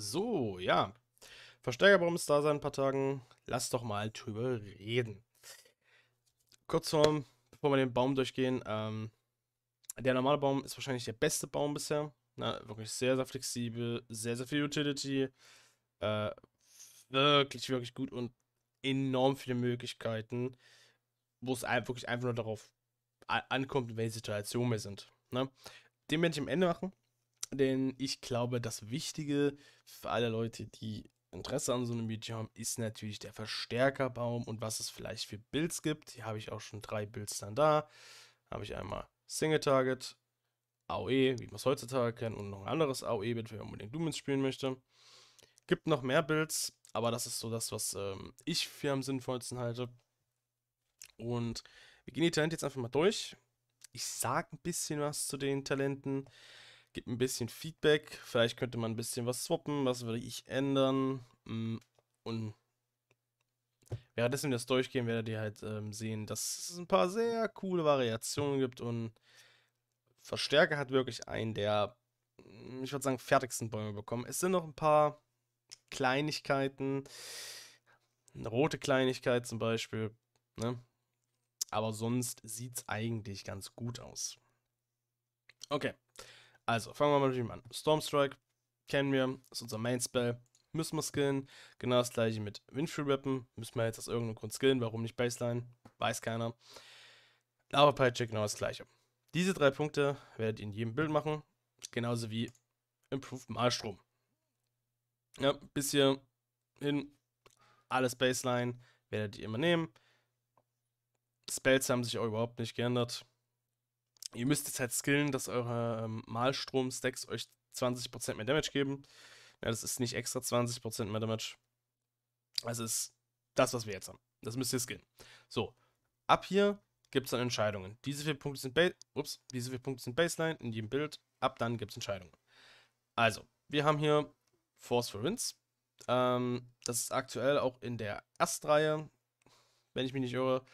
So, ja. Verstärkerbomben ist da seit ein paar Tagen. Lass doch mal drüber reden. Kurz vor, bevor wir den Baum durchgehen. Ähm, der normale Baum ist wahrscheinlich der beste Baum bisher. Na, ne? wirklich sehr, sehr flexibel, sehr, sehr viel Utility. Äh, wirklich, wirklich gut und enorm viele Möglichkeiten, wo es wirklich einfach nur darauf ankommt, in welcher Situation wir sind. Ne? Den werde ich am Ende machen denn ich glaube, das Wichtige für alle Leute, die Interesse an so einem Budget haben, ist natürlich der Verstärkerbaum und was es vielleicht für Builds gibt. Hier habe ich auch schon drei Builds dann da. Habe ich einmal Single Target, AOE, wie man es heutzutage kennt, und noch ein anderes AOE-Bild, wenn man unbedingt Lumens spielen möchte. Gibt noch mehr Builds, aber das ist so das, was ähm, ich für am sinnvollsten halte. Und wir gehen die Talente jetzt einfach mal durch. Ich sage ein bisschen was zu den Talenten gibt ein bisschen Feedback. Vielleicht könnte man ein bisschen was swappen. Was würde ich ändern? Mm, und währenddessen wir das durchgehen, werdet ihr halt ähm, sehen, dass es ein paar sehr coole Variationen gibt. Und Verstärker hat wirklich einen der, mm, ich würde sagen, fertigsten Bäume bekommen. Es sind noch ein paar Kleinigkeiten. Eine rote Kleinigkeit zum Beispiel. Ne? Aber sonst sieht es eigentlich ganz gut aus. Okay, also, fangen wir mal mit an. Stormstrike kennen wir, ist unser Main-Spell. Müssen wir skillen. Genau das gleiche mit Windfield Weapon. Müssen wir jetzt aus irgendeinem Grund skillen. Warum nicht Baseline? Weiß keiner. Lava Peitsche, genau das gleiche. Diese drei Punkte werdet ihr in jedem Bild machen. Genauso wie Improved Malstrom. Ja, bis hier hin. Alles Baseline werdet ihr immer nehmen. Spells haben sich auch überhaupt nicht geändert. Ihr müsst jetzt halt skillen, dass eure ähm, Malstrom-Stacks euch 20% mehr Damage geben. Ja, das ist nicht extra 20% mehr Damage. Das ist das, was wir jetzt haben. Das müsst ihr skillen. So, ab hier gibt es dann Entscheidungen. Diese vier Punkte sind, Ups, diese vier Punkte sind Baseline in jedem Bild. Ab dann gibt es Entscheidungen. Also, wir haben hier Force for Wins. Ähm, das ist aktuell auch in der Erstreihe, wenn ich mich nicht irre.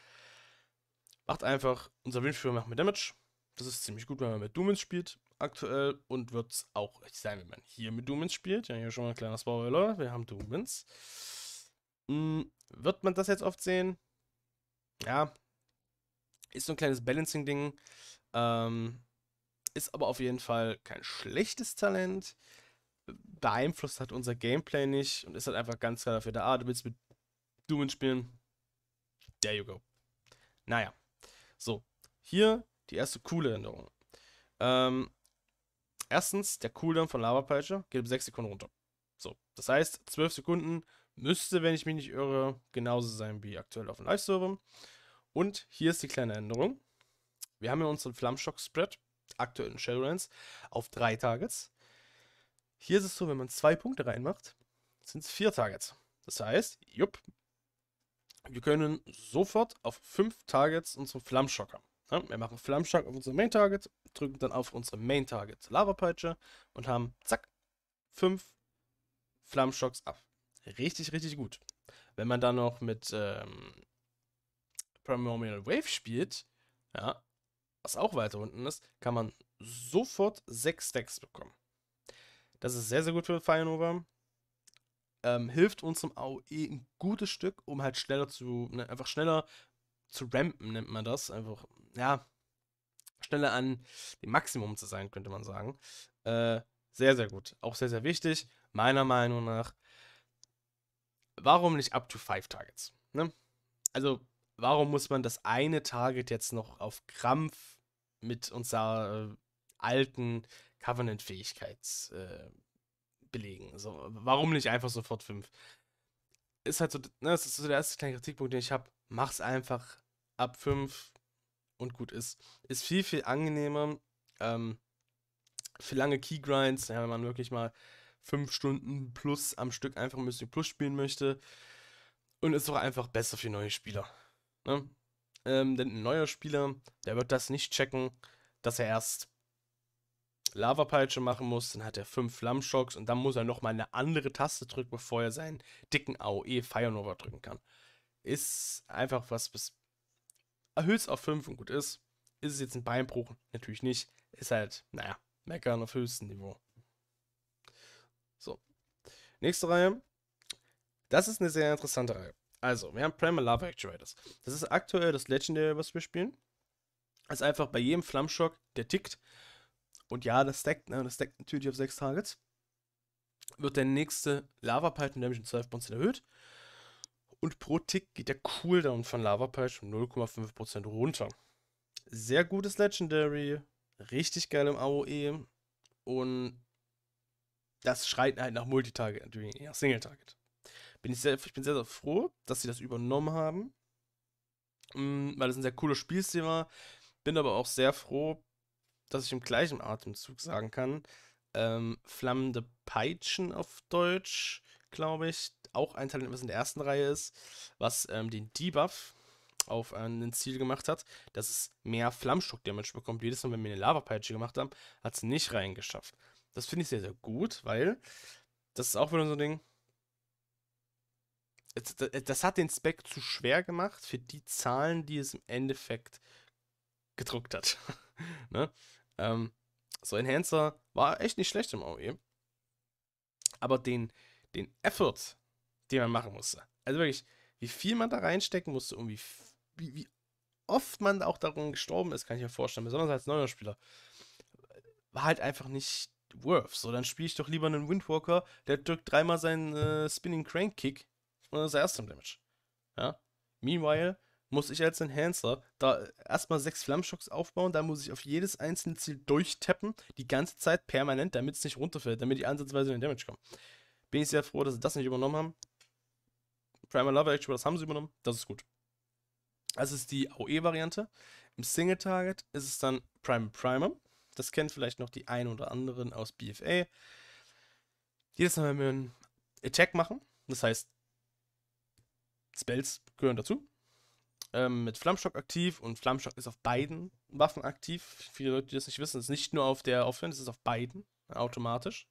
Macht einfach, unser Windführer macht mehr Damage. Das ist ziemlich gut, wenn man mit Dumens spielt aktuell und wird es auch sein, wenn man hier mit Dumens spielt. Ja, hier schon mal ein kleiner Spoiler. Wir haben Dumens. Hm, wird man das jetzt oft sehen? Ja. Ist so ein kleines Balancing-Ding. Ähm, ist aber auf jeden Fall kein schlechtes Talent. Beeinflusst hat unser Gameplay nicht und ist halt einfach ganz klar dafür da. Ah, du willst mit Dumens spielen. There you go. Naja. So. Hier die erste coole Änderung. Ähm, erstens, der Cooldown von Lavapeitsche geht um 6 Sekunden runter. So, das heißt, 12 Sekunden müsste, wenn ich mich nicht irre, genauso sein wie aktuell auf dem Live-Server. Und hier ist die kleine Änderung. Wir haben ja unseren Flammschock-Spread, aktuell in Shadowlands, auf drei Targets. Hier ist es so, wenn man zwei Punkte reinmacht, sind es vier Targets. Das heißt, jupp, wir können sofort auf fünf Targets unseren Flammschocker wir machen Flammschlag auf unsere Main Target, drücken dann auf unsere Main Target Lavapeitsche und haben, zack, fünf Flammschocks ab. Richtig, richtig gut. Wenn man dann noch mit ähm, Primordial Wave spielt, ja, was auch weiter unten ist, kann man sofort sechs Stacks bekommen. Das ist sehr, sehr gut für Fire ähm, hilft unserem AOE ein gutes Stück, um halt schneller zu, ne, einfach schneller zu rampen, nennt man das. Einfach, ja, schneller an dem Maximum zu sein, könnte man sagen. Äh, sehr, sehr gut. Auch sehr, sehr wichtig, meiner Meinung nach. Warum nicht up to five Targets? Ne? Also, warum muss man das eine Target jetzt noch auf Krampf mit unserer äh, alten Covenant-Fähigkeit äh, belegen? So, warum nicht einfach sofort fünf? Ist halt so, ne, das ist so der erste kleine Kritikpunkt, den ich habe mach's einfach ab 5 und gut ist. Ist viel, viel angenehmer. Ähm, für lange Keygrinds, ja, wenn man wirklich mal 5 Stunden plus am Stück einfach ein bisschen Plus spielen möchte. Und ist auch einfach besser für neue Spieler. Ne? Ähm, denn ein neuer Spieler, der wird das nicht checken, dass er erst Lavapeitsche machen muss, dann hat er fünf Flammschocks und dann muss er nochmal eine andere Taste drücken, bevor er seinen dicken AOE Fire Nova drücken kann ist einfach was, was höchst auf 5 und gut ist. Ist es jetzt ein Beinbruch? Natürlich nicht. Ist halt, naja, meckern auf höchstem Niveau. So. Nächste Reihe. Das ist eine sehr interessante Reihe. Also, wir haben Primal Lava Actuators. Das ist aktuell das Legendary, was wir spielen. Das ist einfach bei jedem Flammschock, der tickt. Und ja, das stackt, ne? das stackt natürlich auf 6 Targets. Wird der nächste Lava Python Damage in 12 Bonzen erhöht. Und pro Tick geht der Cooldown von Lava Peitsch um 0,5% runter. Sehr gutes Legendary. Richtig geil im AOE. Und das schreit halt nach Multitarget, natürlich nach Single-Target. Bin ich, sehr, ich bin sehr, sehr froh, dass sie das übernommen haben. Mm, weil das ein sehr cooles Spielstil war. Bin aber auch sehr froh, dass ich im gleichen Atemzug sagen kann, ähm, flammende Peitschen auf Deutsch, glaube ich, auch ein Talent, was in der ersten Reihe ist, was ähm, den Debuff auf ein Ziel gemacht hat, dass es mehr Flammstock-Damage bekommt. Jedes Mal, wenn wir eine Lava-Peitsche gemacht haben, hat es nicht reingeschafft. Das finde ich sehr, sehr gut, weil das ist auch wieder so ein Ding. Äh, das hat den Spec zu schwer gemacht für die Zahlen, die es im Endeffekt gedruckt hat. ne? ähm, so Enhancer war echt nicht schlecht im AOE. Aber den, den Effort, den man machen musste. Also wirklich, wie viel man da reinstecken musste und wie, wie, wie oft man auch darum gestorben ist, kann ich mir vorstellen. Besonders als neuer Spieler. War halt einfach nicht worth. So, dann spiele ich doch lieber einen Windwalker, der drückt dreimal seinen äh, Spinning Crank Kick und das erste Damage. Ja. Meanwhile muss ich als Enhancer da erstmal sechs Flammschocks aufbauen, da muss ich auf jedes einzelne Ziel durchtappen, die ganze Zeit permanent, damit es nicht runterfällt, damit ich ansatzweise in den Damage komme. Bin ich sehr froh, dass sie das nicht übernommen haben. Primal Love Actual, das haben sie übernommen. Das ist gut. Das ist die AOE-Variante. Im Single Target ist es dann Primal Primer. Das kennt vielleicht noch die einen oder anderen aus BFA. Jedes Mal, wenn wir einen Attack machen, das heißt, Spells gehören dazu. Ähm, mit Flammstock aktiv und Flammstock ist auf beiden Waffen aktiv. Viele Leute, die das nicht wissen, ist nicht nur auf der Offense, es ist auf beiden automatisch.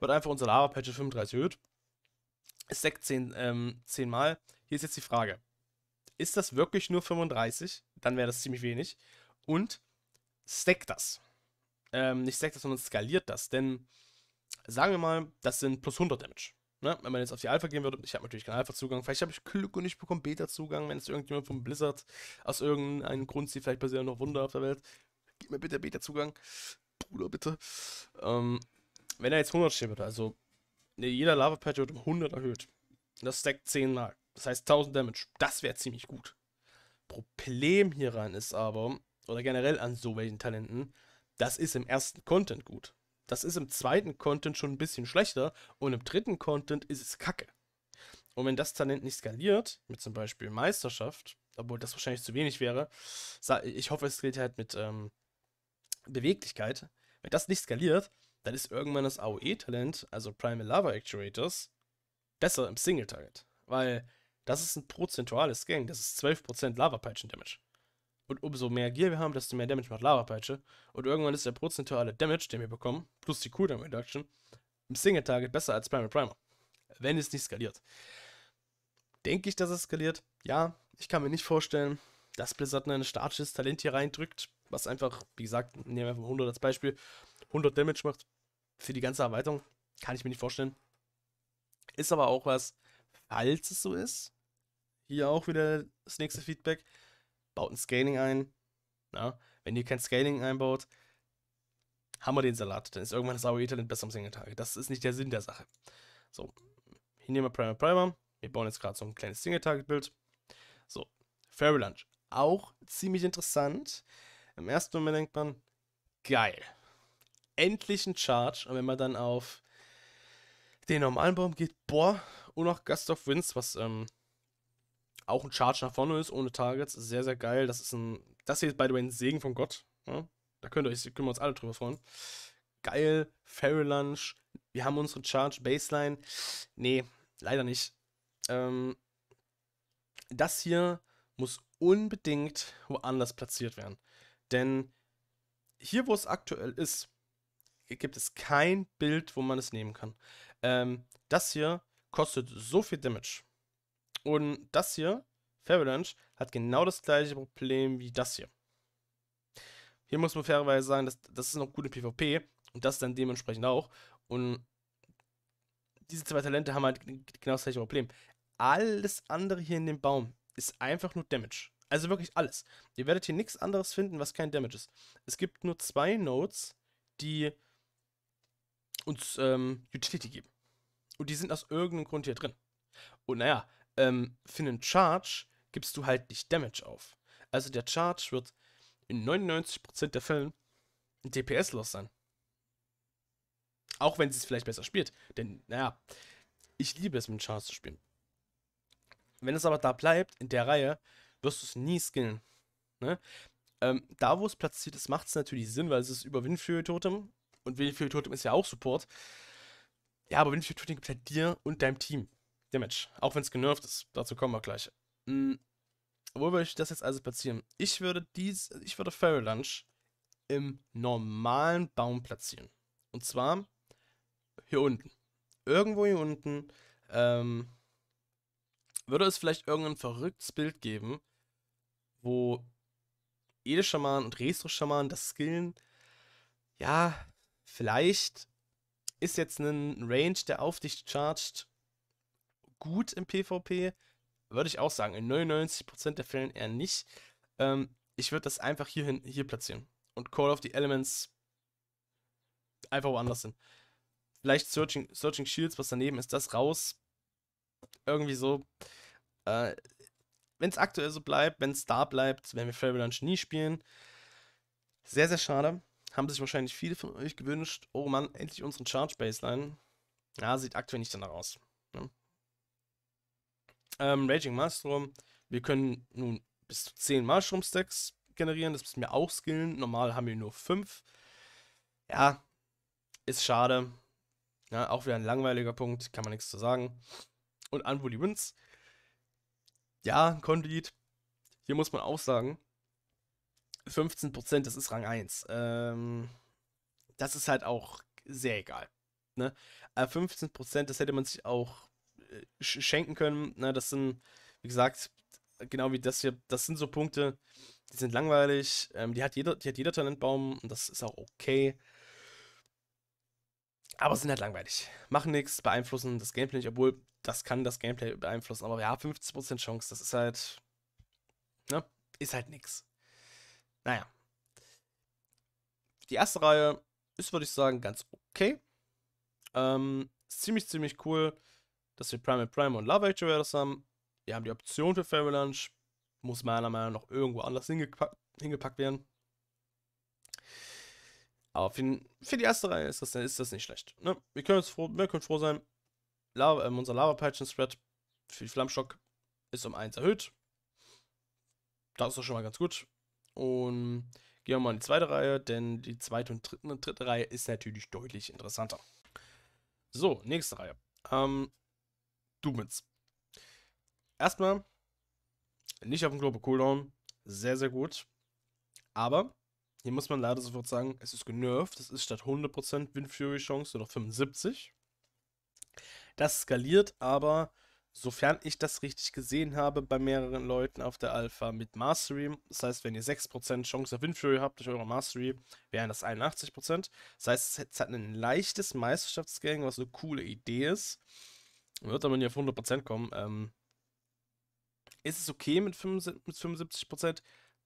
Wird einfach unser Lava-Patch 35 erhöht. Stack 10, ähm, 10 Mal. Hier ist jetzt die Frage. Ist das wirklich nur 35? Dann wäre das ziemlich wenig. Und stackt das. Ähm, nicht stackt das, sondern skaliert das. Denn sagen wir mal, das sind plus 100 Damage. Ne? Wenn man jetzt auf die Alpha gehen würde, ich habe natürlich keinen Alpha-Zugang, vielleicht habe ich Glück und ich bekomme Beta-Zugang, wenn es irgendjemand von Blizzard aus irgendeinem Grund sieht, vielleicht passieren noch Wunder auf der Welt. Gib mir bitte Beta-Zugang. Bruder, bitte. Ähm, wenn er jetzt 100 stehen würde, also jeder Lava Patch wird um 100 erhöht. Das stackt 10 mal. Das heißt 1000 Damage. Das wäre ziemlich gut. Problem hieran ist aber, oder generell an so welchen Talenten, das ist im ersten Content gut. Das ist im zweiten Content schon ein bisschen schlechter und im dritten Content ist es kacke. Und wenn das Talent nicht skaliert, mit zum Beispiel Meisterschaft, obwohl das wahrscheinlich zu wenig wäre, ich hoffe, es geht halt mit ähm, Beweglichkeit. Wenn das nicht skaliert, dann ist irgendwann das AOE-Talent, also Primal Lava Actuators, besser im Single-Target. Weil das ist ein prozentuales Gang, das ist 12% Lava-Peitschen-Damage. Und umso mehr Gear wir haben, desto mehr Damage macht Lava-Peitsche. Und irgendwann ist der prozentuale Damage, den wir bekommen, plus die Cooldown-Reduction, im Single-Target besser als Primal Primer. Wenn es nicht skaliert. Denke ich, dass es skaliert? Ja, ich kann mir nicht vorstellen, dass Blizzard ein statisches Talent hier reindrückt, was einfach, wie gesagt, nehmen wir einfach 100 als Beispiel, 100 Damage macht für die ganze Erweiterung. Kann ich mir nicht vorstellen. Ist aber auch was, falls es so ist. Hier auch wieder das nächste Feedback. Baut ein Scaling ein. Na, wenn ihr kein Scaling einbaut, haben wir den Salat. Dann ist irgendwann das AOE-Talent besser am single Target. Das ist nicht der Sinn der Sache. So, hier nehmen wir Primer Primer. Wir bauen jetzt gerade so ein kleines Single-Target-Bild. So, Fairy Lunch. Auch ziemlich interessant. Im ersten Moment denkt man, geil unendlichen Charge. Und wenn man dann auf den normalen Baum geht, boah, und auch Gust of Winds, was ähm, auch ein Charge nach vorne ist, ohne Targets, sehr, sehr geil. Das ist ein, das hier ist by the way ein Segen von Gott. Ja? Ne? Da könnt ihr euch, können wir uns alle drüber freuen. Geil, Fairy Lunch, wir haben unsere Charge Baseline. Nee, leider nicht. Ähm, das hier muss unbedingt woanders platziert werden. Denn hier, wo es aktuell ist, gibt es kein Bild, wo man es nehmen kann. Ähm, das hier kostet so viel Damage. Und das hier, Favalanche, hat genau das gleiche Problem wie das hier. Hier muss man fairerweise sagen, dass, das ist noch gute PvP und das dann dementsprechend auch. Und diese zwei Talente haben halt genau das gleiche Problem. Alles andere hier in dem Baum ist einfach nur Damage. Also wirklich alles. Ihr werdet hier nichts anderes finden, was kein Damage ist. Es gibt nur zwei Nodes, die uns ähm, Utility geben. Und die sind aus irgendeinem Grund hier drin. Und naja, ähm, für einen Charge gibst du halt nicht Damage auf. Also der Charge wird in 99% der Fällen ein DPS-Loss sein. Auch wenn sie es vielleicht besser spielt. Denn, naja, ich liebe es, mit Charge zu spielen. Wenn es aber da bleibt, in der Reihe, wirst du es nie skillen. Ne? Ähm, da, wo es platziert ist, macht es natürlich Sinn, weil es ist überwind Windflöhe-Totem und Winfield Totem ist ja auch Support. Ja, aber Winfield Totem gibt halt dir und deinem Team Damage. Auch wenn es genervt ist. Dazu kommen wir gleich. Mhm. Wo würde ich das jetzt also platzieren? Ich würde dies, ich würde Fairy Lunch im normalen Baum platzieren. Und zwar hier unten. Irgendwo hier unten ähm, würde es vielleicht irgendein verrücktes Bild geben, wo Edelschaman und Restro-Schaman das skillen. Ja, vielleicht ist jetzt ein Range, der auf dich chargt, gut im PvP. Würde ich auch sagen, in 99% der Fällen eher nicht. Ähm, ich würde das einfach hier, hin, hier platzieren. Und Call of the Elements einfach woanders hin. Vielleicht Searching, Searching Shields, was daneben ist, das raus. Irgendwie so. Äh, wenn es aktuell so bleibt, wenn es da bleibt, werden wir Fable Lunch nie spielen. Sehr, sehr schade haben sich wahrscheinlich viele von euch gewünscht, oh Mann, endlich unseren Charge Baseline. Ja, sieht aktuell nicht danach aus. Ne? Ähm, Raging Maelstrom, wir können nun bis zu 10 Maelstrom Stacks generieren, das müssen wir auch skillen. Normal haben wir nur 5. Ja, ist schade. Ja, auch wieder ein langweiliger Punkt, kann man nichts zu sagen. Und Unruly Wins. Ja, Conduit. Hier muss man auch sagen, 15 das ist Rang 1. Ähm, das ist halt auch sehr egal. Ne? Aber äh, 15 das hätte man sich auch äh, schenken können. Ne? Das sind, wie gesagt, genau wie das hier, das sind so Punkte, die sind langweilig. Ähm, die, hat jeder, die hat jeder Talentbaum und das ist auch okay. Aber sind halt langweilig. Machen nichts, beeinflussen das Gameplay nicht, obwohl das kann das Gameplay beeinflussen. Aber ja, 50% Chance, das ist halt. Ne? Ist halt nichts. Naja. Die erste Reihe ist, würde ich sagen, ganz okay. Ähm, ziemlich, ziemlich cool, dass wir Primal Prime und Love Actuators haben. Wir haben die Option für Fairy Lunch. Muss meiner Meinung nach noch irgendwo anders hingepackt, hingepackt werden. Aber für, für, die erste Reihe ist das, ist das nicht schlecht. Ne? Wir, können uns froh, wir können froh sein. Lava, äh, unser Lava-Peitschen-Spread für die Flammschock ist um 1 erhöht. Das ist doch schon mal ganz gut. Und gehen wir mal in die zweite Reihe, denn die zweite und dritte, dritte Reihe ist natürlich deutlich interessanter. So, nächste Reihe. Ähm, Doomits. Erstmal, nicht auf dem Global Cooldown, sehr, sehr gut. Aber hier muss man leider sofort sagen, es ist genervt. Es ist statt 100% windfury Chance nur noch 75. Das skaliert aber sofern ich das richtig gesehen habe, bei mehreren Leuten auf der Alpha mit Mastery. Das heißt, wenn ihr 6% Chance auf Windfury habt durch eure Mastery, wären das 81%. Das heißt, es hat ein leichtes Meisterschaftsgang, was eine coole Idee ist. Wird aber nicht auf 100% kommen. Ähm, ist es okay mit 75%?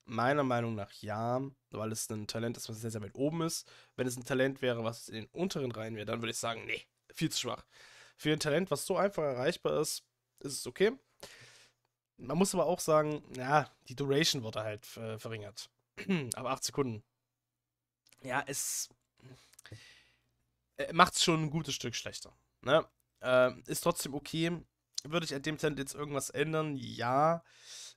Meiner Meinung nach ja, weil es ein Talent ist, was sehr, sehr weit oben ist. Wenn es ein Talent wäre, was in den unteren Reihen wäre, dann würde ich sagen, nee, viel zu schwach. Für ein Talent, was so einfach erreichbar ist, ist es okay. Man muss aber auch sagen, ja, die Duration wurde halt äh, verringert. aber 8 Sekunden. Ja, es äh, es schon ein gutes Stück schlechter. Ne? Äh, ist trotzdem okay. Würde ich an dem Stand jetzt irgendwas ändern? Ja.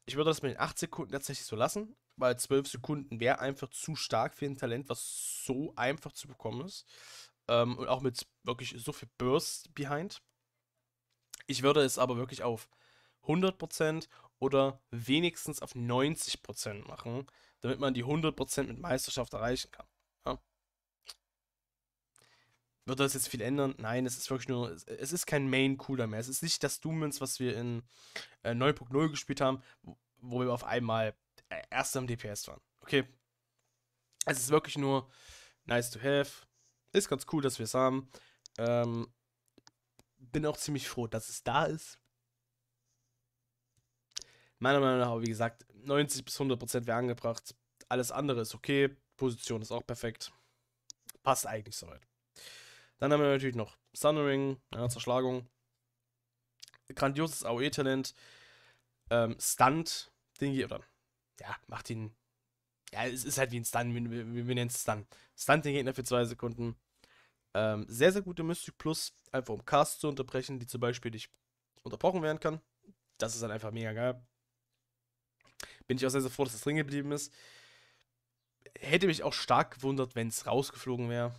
Ich würde das mit den 8 Sekunden tatsächlich so lassen, weil 12 Sekunden wäre einfach zu stark für ein Talent, was so einfach zu bekommen ist. Ähm, und auch mit wirklich so viel Burst behind. Ich würde es aber wirklich auf 100% oder wenigstens auf 90% machen, damit man die 100% mit Meisterschaft erreichen kann. Ja. Wird das jetzt viel ändern? Nein, es ist wirklich nur, es ist kein main cooler mehr. Es ist nicht das Doomens, was wir in äh, 9.0 gespielt haben, wo wir auf einmal äh, erst am DPS waren. Okay. Es ist wirklich nur nice to have. Ist ganz cool, dass wir es haben. Ähm, bin auch ziemlich froh, dass es da ist. Meiner Meinung nach, wie gesagt, 90 bis 100 Prozent wäre angebracht. Alles andere ist okay. Position ist auch perfekt. Passt eigentlich soweit. Dann haben wir natürlich noch Sundering, eine Zerschlagung. Grandioses AOE-Talent. Ähm, Stunt, den oder ja, macht ihn. Ja, es ist halt wie ein Stun, wir, wir, wir nennen es Stun. Stunt den Gegner für zwei Sekunden. Ähm, sehr, sehr gute Mystic Plus, einfach um Casts zu unterbrechen, die zum Beispiel nicht unterbrochen werden kann. Das ist dann einfach mega geil. Bin ich auch sehr, sehr froh, dass das drin geblieben ist. Hätte mich auch stark gewundert, wenn es rausgeflogen wäre.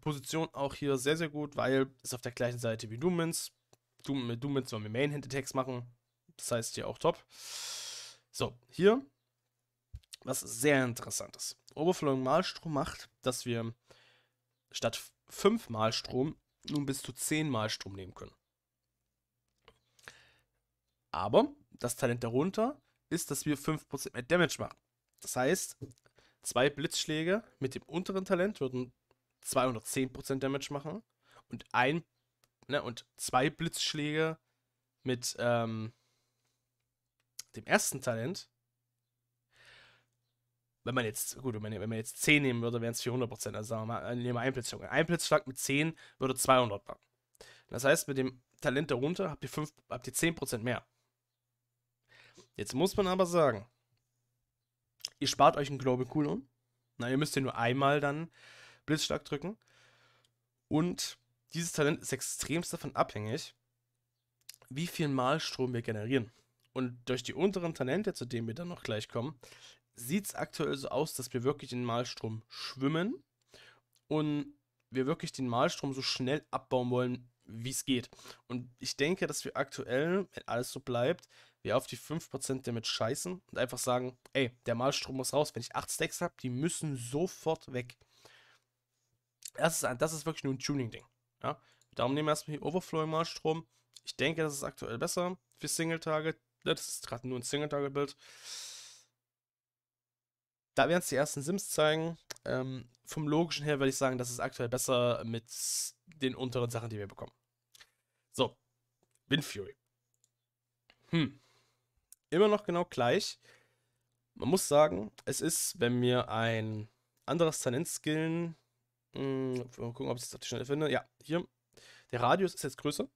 Position auch hier sehr, sehr gut, weil es auf der gleichen Seite wie Doomins. mit Doomins sollen wir main hand attacks machen. Das heißt hier auch top. So, hier, was sehr interessant ist. Overflowing Malstrom macht, dass wir statt fünfmal Strom nun bis zu zehnmal Strom nehmen können. Aber das Talent darunter ist, dass wir 5% mehr Damage machen. Das heißt, zwei Blitzschläge mit dem unteren Talent würden 210% Damage machen und ein ne, und zwei Blitzschläge mit ähm, dem ersten Talent wenn man jetzt, gut, wenn man, wenn man jetzt 10 nehmen würde, wären es 400 Prozent. Also sagen wir mal, nehmen wir einen Blitzschlag. Ein Blitzschlag mit 10 würde 200 packen. Das heißt, mit dem Talent darunter habt ihr, 5, habt ihr 10 Prozent mehr. Jetzt muss man aber sagen, ihr spart euch einen Global Cooldown. Na, ihr müsst ja nur einmal dann Blitzschlag drücken. Und dieses Talent ist extremst davon abhängig, wie viel Malstrom wir generieren. Und durch die unteren Talente, zu denen wir dann noch gleich kommen, sieht es aktuell so aus, dass wir wirklich den Malstrom schwimmen und wir wirklich den Malstrom so schnell abbauen wollen, wie es geht. Und ich denke, dass wir aktuell, wenn alles so bleibt, wir auf die 5% damit scheißen und einfach sagen, ey, der Malstrom muss raus. Wenn ich 8 Stacks habe, die müssen sofort weg. Das ist, ein, das ist wirklich nur ein Tuning-Ding. Ja? Darum nehmen wir erstmal hier Overflow im Malstrom. Ich denke, das ist aktuell besser für single target Das ist gerade nur ein single target bild da werden es die ersten Sims zeigen. Ähm, vom Logischen her würde ich sagen, das ist aktuell besser mit den unteren Sachen, die wir bekommen. So, Windfury. Hm. Immer noch genau gleich. Man muss sagen, es ist, wenn mir ein anderes Talent skillen. Mh, hm, mal gucken, ob ich das auf die Schnelle finde. Ja, hier. Der Radius ist jetzt größer.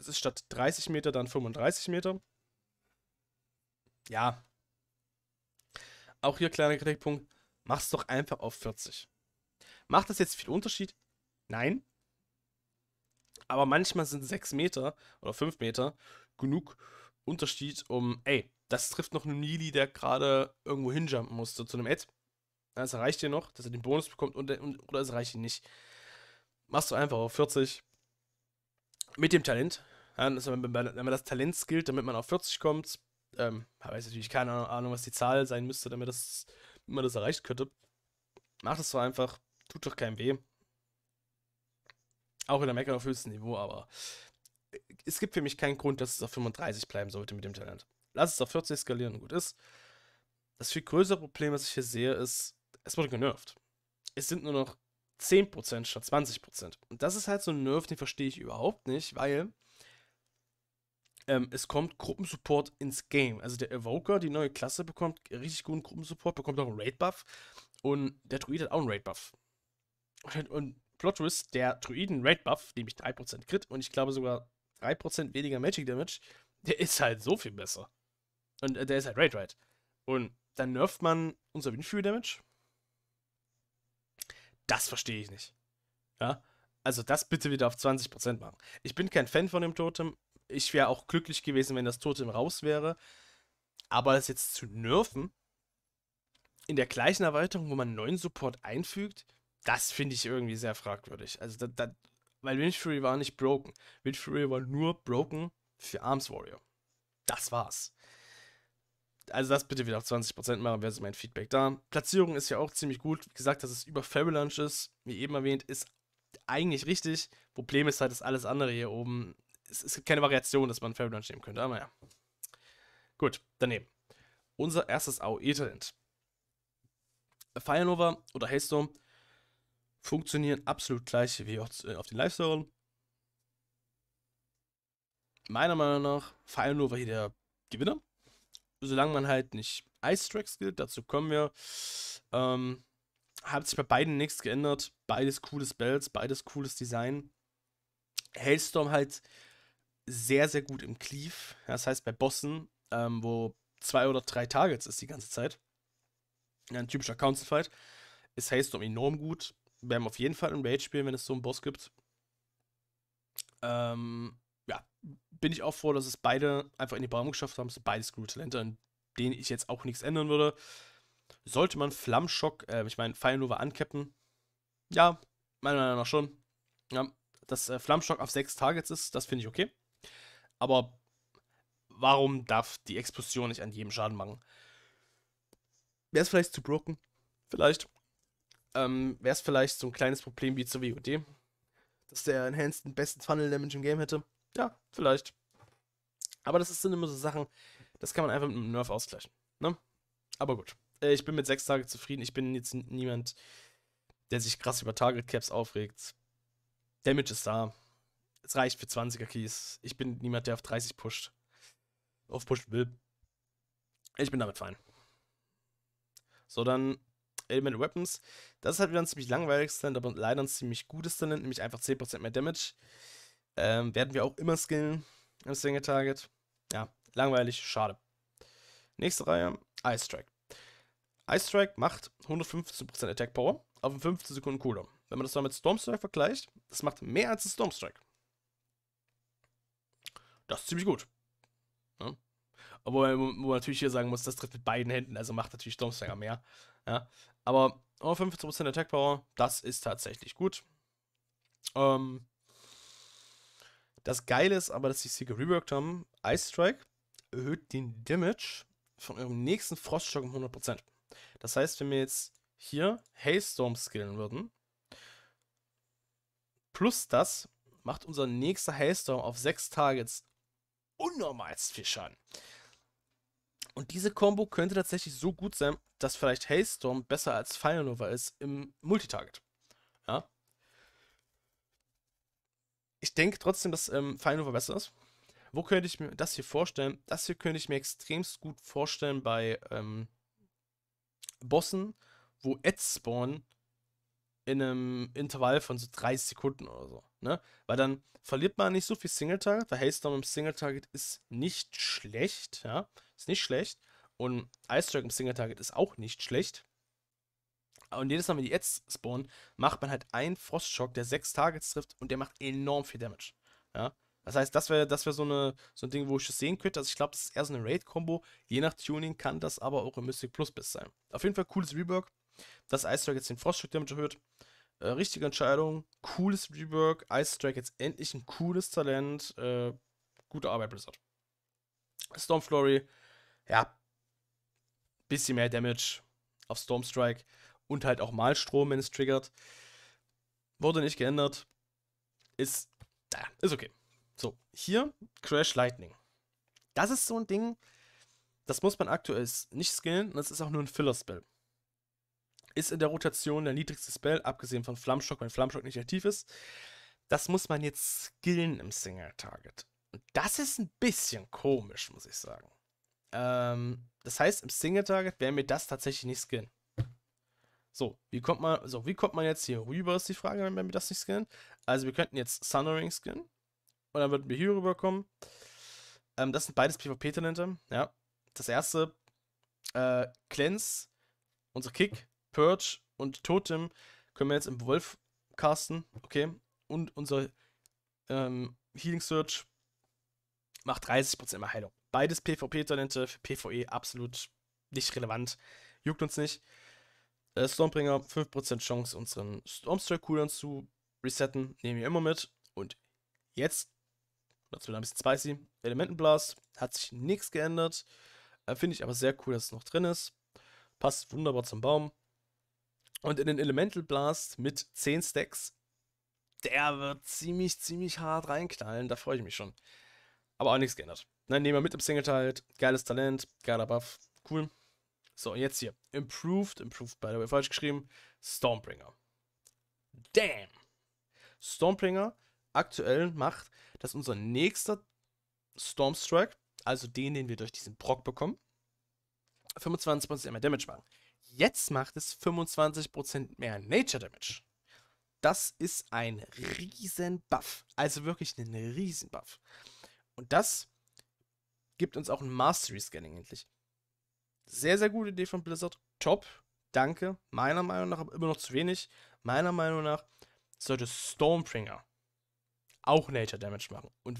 Es ist statt 30 Meter dann 35 Meter. Ja, auch hier kleiner Kritikpunkt, mach's doch einfach auf 40. Macht das jetzt viel Unterschied? Nein. Aber manchmal sind 6 Meter oder 5 Meter genug Unterschied, um, ey, das trifft noch einen Mili, der gerade irgendwo hinjumpen musste zu einem Ad. Das erreicht ihr noch, dass er den Bonus bekommt und, und, oder es reicht ihn nicht. Machst du einfach auf 40 mit dem Talent. Ja, dass man, wenn man das Talent skillt, damit man auf 40 kommt, ähm, ich weiß natürlich keine Ahnung, was die Zahl sein müsste, damit das, man das erreicht könnte. Macht es so einfach, tut doch keinem weh. Auch in der meckern auf höchstem Niveau, aber äh, es gibt für mich keinen Grund, dass es auf 35 bleiben sollte mit dem Talent. Lass es auf 40 skalieren und gut ist. Das viel größere Problem, was ich hier sehe, ist, es wurde genervt. Es sind nur noch 10% statt 20%. Und das ist halt so ein Nerv, den verstehe ich überhaupt nicht, weil ähm, es kommt Gruppensupport ins Game. Also der Evoker, die neue Klasse, bekommt richtig guten Gruppensupport, bekommt auch einen Raid-Buff und der Druid hat auch einen Raid-Buff. Und, und Plot Twist, der Druiden Raid-Buff, nämlich 3% Crit und ich glaube sogar 3% weniger Magic Damage, der ist halt so viel besser. Und äh, der ist halt Raid Raid. Und dann nerft man unser Windfuel Damage. Das verstehe ich nicht. Ja, also das bitte wieder auf 20% machen. Ich bin kein Fan von dem Totem ich wäre auch glücklich gewesen, wenn das Totem raus wäre. Aber das jetzt zu nerven, in der gleichen Erweiterung, wo man einen neuen Support einfügt, das finde ich irgendwie sehr fragwürdig. Also, das, das, weil Windfury war nicht broken. Windfury war nur broken für Arms Warrior. Das war's. Also das bitte wieder auf 20% machen, wäre so mein Feedback da. Platzierung ist ja auch ziemlich gut. Wie gesagt, dass es über Fairy ist, wie eben erwähnt, ist eigentlich richtig. Problem ist halt, dass alles andere hier oben es, es gibt keine Variation, dass man Fairy Lunch nehmen könnte, aber ja. Gut, daneben. Unser erstes AOE-Talent. Firenova oder Hailstorm funktionieren absolut gleich wie auf äh, den live Meiner Meinung nach Firenova hier der Gewinner. Solange man halt nicht Ice-Track skillt, dazu kommen wir. Ähm, hat sich bei beiden nichts geändert. Beides coole Spells, beides cooles Design. Hailstorm halt sehr, sehr gut im Cleave. Das heißt bei Bossen, ähm, wo zwei oder drei Targets ist die ganze Zeit. Ein typischer Council Fight. Ist Hailstorm enorm gut. Wir haben auf jeden Fall einen Raid spielen, wenn es so einen Boss gibt. Ähm, ja, bin ich auch froh, dass es beide einfach in die Baum geschafft haben. Es sind beide screw Talente, an denen ich jetzt auch nichts ändern würde. Sollte man Flammschock, äh, ich meine, Nova ancappen? Ja, meiner Meinung nach schon. Ja, dass äh, Flammschock auf sechs Targets ist, das finde ich okay. Aber warum darf die Explosion nicht an jedem Schaden machen? Wäre es vielleicht zu broken? Vielleicht. Ähm, Wäre es vielleicht so ein kleines Problem wie zur WOD? Dass der Enhanced den besten Funnel Damage im Game hätte? Ja, vielleicht. Aber das sind immer so Sachen, das kann man einfach mit einem Nerf ausgleichen. Ne? Aber gut. Äh, ich bin mit sechs Tage zufrieden. Ich bin jetzt niemand, der sich krass über Target Caps aufregt. Damage ist da es reicht für 20er Keys. Ich bin niemand, der auf 30 pusht. Auf pushen will. Ich bin damit fein. So, dann Element Weapons. Das ist halt wieder ein ziemlich langweiliges Talent, aber leider ein ziemlich gutes Talent, nämlich einfach 10% mehr Damage. Ähm, werden wir auch immer skillen im Single Target. Ja, langweilig, schade. Nächste Reihe, Ice Strike. Ice Strike macht 115% Attack Power auf 15 Sekunden Cooldown. Wenn man das dann mit Storm Strike vergleicht, das macht mehr als ein Storm Strike das ist ziemlich gut. Ja? Obwohl man, man natürlich hier sagen muss, das trifft mit beiden Händen, also macht natürlich Stormslinger mehr. Ja? Aber oh, 15% Attack Power, das ist tatsächlich gut. Ähm, das Geile ist aber, dass sie es hier gereworked haben. Ice Strike erhöht den Damage von ihrem nächsten Froststock um 100%. Das heißt, wenn wir jetzt hier Hailstorm skillen würden, plus das macht unser nächster Hailstorm auf 6 Targets unnormalst viel Schaden. Und diese Combo könnte tatsächlich so gut sein, dass vielleicht Hailstorm besser als Fire Nova ist im Multitarget. Ja. Ich denke trotzdem, dass ähm, Fire Nova besser ist. Wo könnte ich mir das hier vorstellen? Das hier könnte ich mir extremst gut vorstellen bei ähm, Bossen, wo Ads spawnen in einem Intervall von so 30 Sekunden oder so. Ne? Weil dann verliert man nicht so viel Single-Target, weil Hailstorm im Single-Target ist nicht schlecht, ja, ist nicht schlecht. Und Ice Dragon im Single-Target ist auch nicht schlecht. Und jedes Mal, wenn die jetzt spawnen, macht man halt einen Frostschock, der sechs Targets trifft und der macht enorm viel Damage. Ja? Das heißt, das wäre das wär so, so ein Ding, wo ich das sehen könnte. Also ich glaube, das ist eher so eine Raid-Kombo. Je nach Tuning kann das aber auch im Mystic Plus Best sein. Auf jeden Fall cooles Rework, dass Ice Dragon jetzt den Frostschock Damage erhöht. Äh, richtige Entscheidung, cooles Rework, Ice Strike jetzt endlich ein cooles Talent. Äh, gute Arbeit, Blizzard. Stormflory, ja, bisschen mehr Damage auf Stormstrike und halt auch Malstrom, wenn es triggert. Wurde nicht geändert. Ist, naja, ist okay. So, hier Crash Lightning. Das ist so ein Ding, das muss man aktuell nicht skillen und das ist auch nur ein Filler-Spell. Ist in der Rotation der niedrigste Spell, abgesehen von Flammschock, wenn Flammschock nicht aktiv ist. Das muss man jetzt skillen im Single-Target. Und das ist ein bisschen komisch, muss ich sagen. Ähm, das heißt, im Single-Target werden wir das tatsächlich nicht skillen. So, wie kommt man, so, wie kommt man jetzt hier rüber, ist die Frage, wenn wir das nicht skillen. Also wir könnten jetzt Sunnering skillen. Und dann würden wir hier rüberkommen. Ähm, das sind beides PvP-Talente. Ja. Das erste, äh, Cleanse, unser Kick, Purge und Totem können wir jetzt im Wolf casten, okay? Und unser ähm, Healing Search macht 30% mehr Heilung. Beides PvP-Talente, für PvE absolut nicht relevant, juckt uns nicht. Äh, Stormbringer, 5% Chance, unseren Stormstrike-Cooldown zu resetten, nehmen wir immer mit. Und jetzt, das wird ein bisschen spicy, Elementenblast, hat sich nichts geändert. Äh, Finde ich aber sehr cool, dass es noch drin ist. Passt wunderbar zum Baum. Und in den Elemental Blast mit 10 Stacks, der wird ziemlich, ziemlich hart reinknallen. Da freue ich mich schon. Aber auch nichts geändert. Nein, nehmen wir mit im Single Halt. Geiles Talent, geiler Buff. Cool. So, und jetzt hier. Improved, improved by the way, falsch geschrieben. Stormbringer. Damn! Stormbringer aktuell macht, dass unser nächster Stormstrike, also den, den wir durch diesen Brock bekommen, 25 mehr Damage machen. Jetzt macht es 25% mehr Nature Damage. Das ist ein riesen Buff. Also wirklich ein riesen Buff. Und das gibt uns auch ein Mastery Scanning endlich. Sehr, sehr gute Idee von Blizzard. Top. Danke. Meiner Meinung nach aber immer noch zu wenig. Meiner Meinung nach sollte Stormbringer auch Nature Damage machen. Und,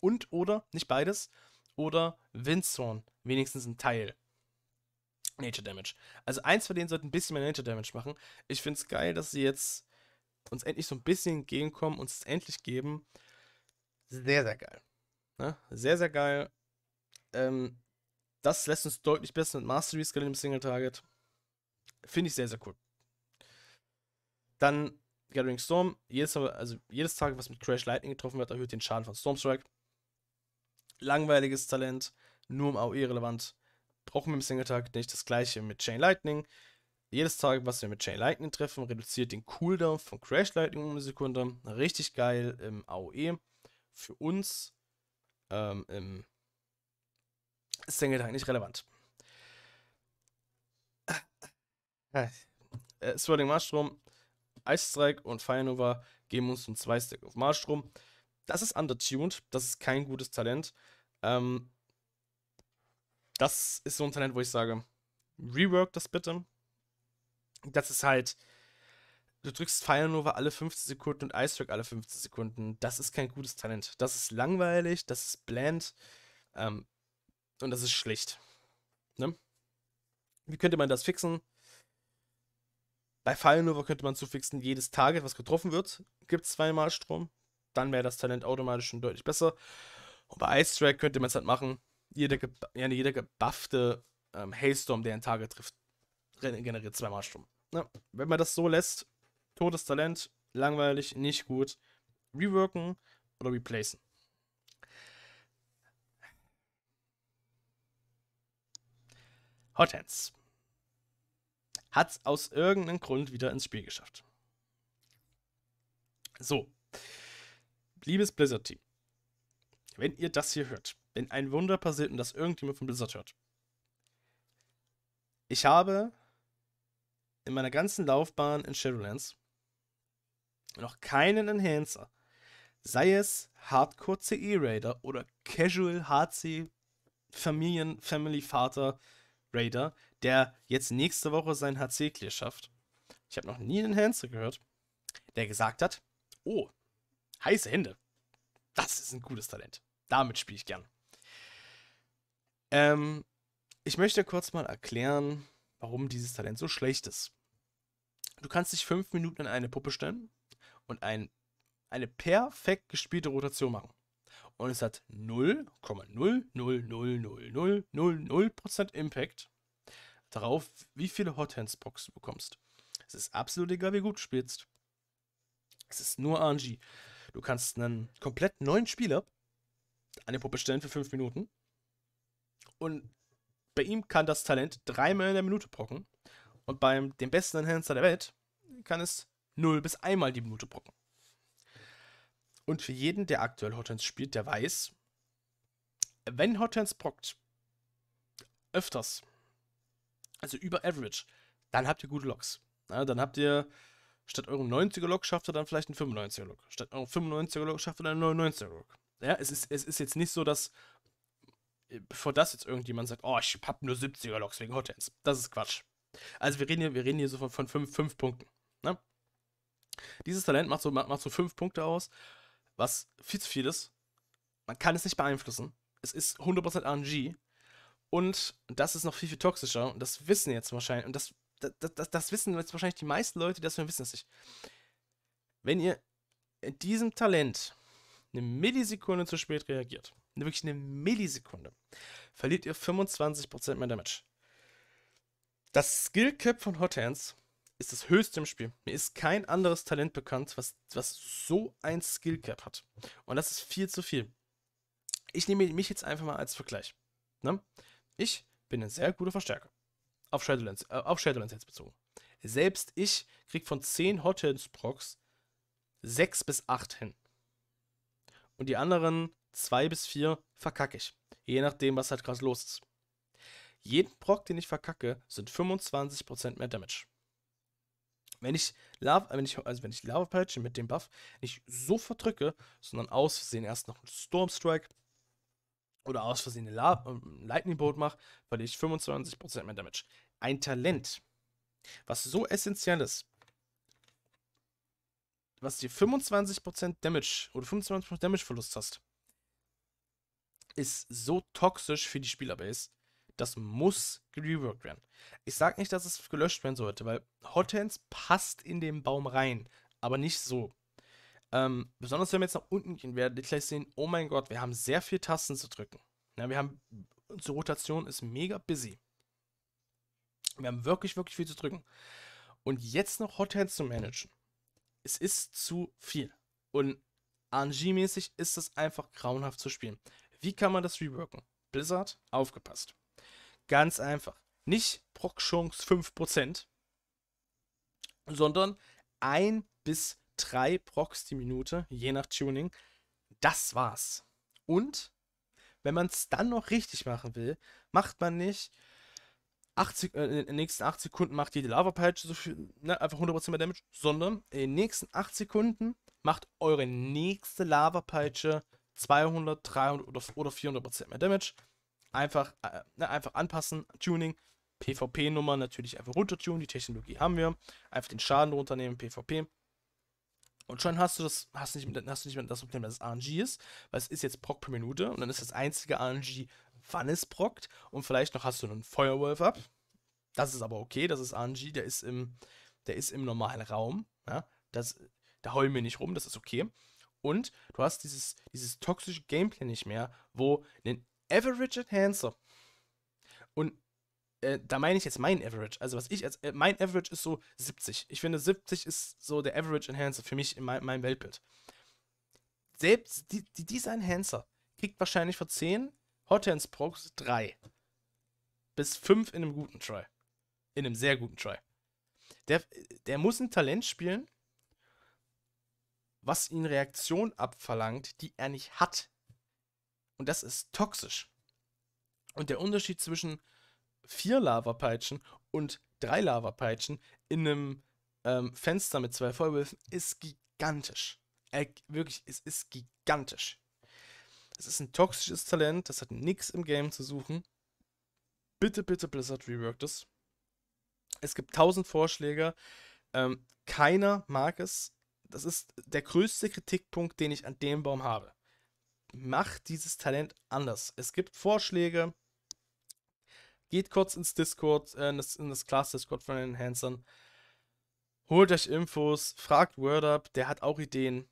und oder, nicht beides, oder Windzorn wenigstens ein Teil Nature Damage. Also eins von denen sollte ein bisschen mehr Nature Damage machen. Ich finde es geil, dass sie jetzt uns endlich so ein bisschen entgegenkommen, uns es endlich geben. Sehr, sehr geil. Ne? Sehr, sehr geil. Ähm, das lässt uns deutlich besser mit Mastery skillen im Single Target. Finde ich sehr, sehr cool. Dann Gathering Storm. Jedes, also jedes Tag, was mit Crash Lightning getroffen wird, erhöht den Schaden von Stormstrike. Langweiliges Talent, nur im AOE relevant auch mit im Single-Target nicht. Das gleiche mit Chain Lightning. Jedes Target, was wir mit Chain Lightning treffen, reduziert den Cooldown von Crash Lightning um eine Sekunde. Richtig geil im AOE. Für uns ähm, im Single Target nicht relevant. Äh, Swirling Marstrom, Ice Strike und Fire Nova geben uns einen 2-Stack auf Marstrom. Das ist undertuned, das ist kein gutes Talent. Ähm, das ist so ein Talent, wo ich sage, rework das bitte. Das ist halt, du drückst Fire Nova alle 15 Sekunden und Ice Track alle 15 Sekunden. Das ist kein gutes Talent. Das ist langweilig, das ist bland ähm, und das ist schlecht. Ne? Wie könnte man das fixen? Bei Fire Nova könnte man zufixen, jedes Target, was getroffen wird, gibt zweimal Strom. Dann wäre das Talent automatisch schon deutlich besser. Und bei Ice Track könnte man es halt machen jeder, ja, jeder gebuffte ähm, Hailstorm, der einen Target trifft, generiert zweimal Sturm. Ja, wenn man das so lässt, totes Talent, langweilig, nicht gut, reworken oder replacen. Hot Hands. Hat's aus irgendeinem Grund wieder ins Spiel geschafft. So. Liebes Blizzard-Team, wenn ihr das hier hört, wenn ein Wunder passiert und das irgendjemand von Blizzard hört. Ich habe in meiner ganzen Laufbahn in Shadowlands noch keinen Enhancer, sei es Hardcore CE Raider oder Casual HC Familien Family Vater Raider, der jetzt nächste Woche sein HC Clear schafft. Ich habe noch nie einen Enhancer gehört, der gesagt hat: "Oh, heiße Hände. Das ist ein gutes Talent. Damit spiele ich gern." Ähm, ich möchte kurz mal erklären, warum dieses Talent so schlecht ist. Du kannst dich fünf Minuten in eine Puppe stellen und ein, eine perfekt gespielte Rotation machen. Und es hat 0,0000000% Impact darauf, wie viele Hot Hands Box du bekommst. Es ist absolut egal, wie gut du spielst. Es ist nur RNG. Du kannst einen komplett neuen Spieler eine Puppe stellen für fünf Minuten und bei ihm kann das Talent dreimal in der Minute brocken. Und beim dem besten Enhancer der Welt kann es null bis einmal die Minute brocken. Und für jeden, der aktuell Hotens spielt, der weiß, wenn Hotens brockt, öfters, also über Average, dann habt ihr gute Loks. Ja, dann habt ihr statt eurem 90er Lok schafft ihr dann vielleicht einen 95er Lok. Statt eurem 95er Lok schafft ihr dann einen 99er Lok. Ja, es ist, es ist jetzt nicht so, dass bevor das jetzt irgendjemand sagt, oh, ich hab nur 70er Loks wegen Hotels. Das ist Quatsch. Also wir reden hier, wir reden hier so von, 5 fünf, fünf Punkten. Ne? Dieses Talent macht so, macht so Punkte aus, was viel zu viel ist. Man kann es nicht beeinflussen. Es ist 100% RNG. Und das ist noch viel, viel toxischer. Und das wissen jetzt wahrscheinlich, und das, das, das, das wissen jetzt wahrscheinlich die meisten Leute, die das wissen dass ich. Wenn ihr in diesem Talent eine Millisekunde zu spät reagiert, Ne, wirklich eine Millisekunde, verliert ihr 25% mehr Damage. Das Skill Cap von Hot Hands ist das höchste im Spiel. Mir ist kein anderes Talent bekannt, was, was so ein Skill Cap hat. Und das ist viel zu viel. Ich nehme mich jetzt einfach mal als Vergleich. Ne? Ich bin ein sehr guter Verstärker. Auf Shadowlands, äh, auf Shadowlands jetzt bezogen. Selbst ich kriege von 10 Hot Hands Procs 6 bis 8 hin. Und die anderen zwei bis vier verkacke ich. Je nachdem, was halt gerade los ist. Jeden Proc, den ich verkacke, sind 25% mehr Damage. Wenn ich, Lava, wenn ich, also wenn ich Lava Palette mit dem Buff nicht so verdrücke, sondern aus Versehen erst noch einen Storm Strike oder aus Versehen einen ähm, Lightning Boat mache, verliere ich 25% mehr Damage. Ein Talent, was so essentiell ist, was dir 25% Damage oder 25% Damage Verlust hast, ist so toxisch für die Spielerbase. Das muss reworked werden. Ich sage nicht, dass es gelöscht werden sollte, weil Hotends passt in den Baum rein, aber nicht so. Ähm, besonders wenn wir jetzt nach unten gehen, werdet ihr gleich sehen, oh mein Gott, wir haben sehr viel Tasten zu drücken. Ja, wir haben, unsere Rotation ist mega busy. Wir haben wirklich, wirklich viel zu drücken. Und jetzt noch Hotends zu managen. Es ist zu viel. Und RNG-mäßig ist es einfach grauenhaft zu spielen. Wie kann man das reworken? Blizzard, aufgepasst. Ganz einfach. Nicht Proc-Chance 5%, sondern 1 bis 3 Procs die Minute, je nach Tuning. Das war's. Und wenn man es dann noch richtig machen will, macht man nicht 80, äh, in den nächsten 8 Sekunden macht jede Lava Peitsche so viel, ne, einfach 100% mehr Damage, sondern in den nächsten 8 Sekunden macht eure nächste Lava Peitsche 200, 300 oder, 400 Prozent mehr Damage. Einfach, äh, ne, einfach anpassen, Tuning, PvP-Nummer natürlich einfach runtertunen, die Technologie haben wir, einfach den Schaden runternehmen, PvP. Und schon hast du das, hast nicht, hast du nicht mehr das Problem, dass es RNG ist, weil es ist jetzt Proc per Minute und dann ist das einzige RNG, wann es prockt und vielleicht noch hast du einen Feuerwolf ab. Das ist aber okay, das ist RNG, der ist im, der ist im normalen Raum. Ja? Das, da heulen wir nicht rum, das ist okay. Und du hast dieses, dieses toxische Gameplay nicht mehr, wo ein Average Enhancer und äh, da meine ich jetzt mein Average. Also, was ich als. Äh, mein Average ist so 70. Ich finde, 70 ist so der Average Enhancer für mich in mein, meinem Weltbild. Selbst die, die, dieser Enhancer kriegt wahrscheinlich für 10 Hot Hands Procs 3. Bis 5 in einem guten Try. In einem sehr guten Try. Der, der muss ein Talent spielen, was ihn Reaktion abverlangt, die er nicht hat. Und das ist toxisch. Und der Unterschied zwischen vier Lavapeitschen und drei Lavapeitschen in einem ähm, Fenster mit zwei Vollwürfen ist gigantisch. Äh, wirklich, es ist gigantisch. Es ist ein toxisches Talent, das hat nichts im Game zu suchen. Bitte, bitte, Blizzard rework das. Es gibt tausend Vorschläge. Ähm, keiner mag es das ist der größte Kritikpunkt, den ich an dem Baum habe. Macht dieses Talent anders. Es gibt Vorschläge. Geht kurz ins Discord, äh, in das, in das Class-Discord von den Enhancern. Holt euch Infos, fragt WordUp, der hat auch Ideen.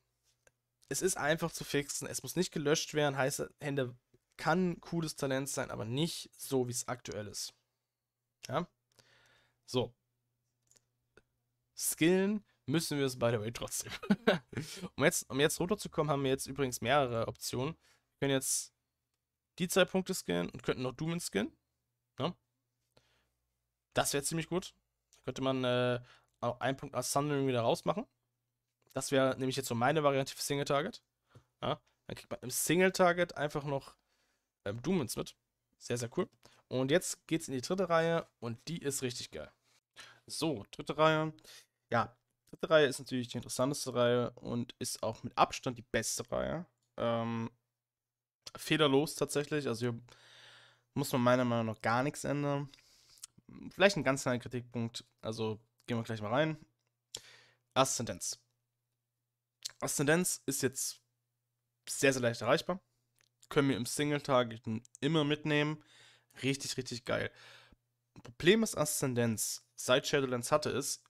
Es ist einfach zu fixen, es muss nicht gelöscht werden. Heiße Hände kann ein cooles Talent sein, aber nicht so, wie es aktuell ist. Ja? So. Skillen müssen wir es, by the way, trotzdem. um, jetzt, um jetzt runterzukommen, haben wir jetzt übrigens mehrere Optionen. Wir können jetzt die zwei Punkte skinnen und könnten noch Doomin skinnen. Ja? Ne? Das wäre ziemlich gut. könnte man äh, auch einen Punkt aus Sundering wieder rausmachen. Das wäre nämlich jetzt so meine Variante für Single Target. Ja? Dann kriegt man im Single Target einfach noch ähm, Doomins mit. Sehr, sehr cool. Und jetzt geht's in die dritte Reihe und die ist richtig geil. So, dritte Reihe. Ja, dritte Reihe ist natürlich die interessanteste Reihe und ist auch mit Abstand die beste Reihe. Ähm, fehlerlos tatsächlich. Also hier muss man meiner Meinung nach gar nichts ändern. Vielleicht ein ganz kleiner Kritikpunkt. Also gehen wir gleich mal rein. Aszendenz. Aszendenz ist jetzt sehr, sehr leicht erreichbar. Können wir im single target immer mitnehmen. Richtig, richtig geil. Problem ist Aszendenz. Seit Shadowlands hatte es,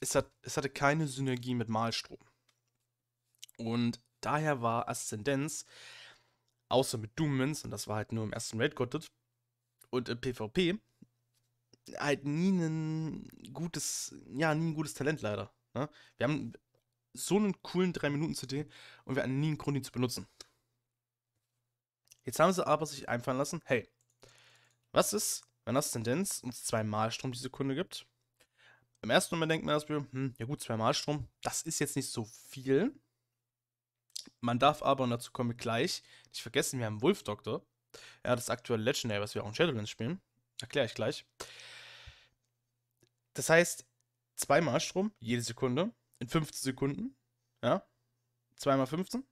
es, hat, es hatte keine Synergie mit Malstrom. Und daher war Aszendenz, außer mit Doomwins, und das war halt nur im ersten Raid Gottet und im äh, PvP, halt nie ein gutes, ja, nie ein gutes Talent leider. Ne? Wir haben so einen coolen 3-Minuten-CD und wir hatten nie einen Grund, ihn zu benutzen. Jetzt haben sie aber sich einfallen lassen, hey, was ist, wenn Aszendenz uns zwei Malstrom die Sekunde gibt? im ersten Moment denkt man erstmal, hm, ja gut, zweimal Strom, das ist jetzt nicht so viel. Man darf aber, und dazu komme ich gleich, nicht vergessen, wir haben Wolf Doctor. Ja, das aktuelle Legendary, was wir auch in Shadowlands spielen. Erkläre ich gleich. Das heißt, zweimal Strom, jede Sekunde, in 15 Sekunden. Ja, zweimal 15.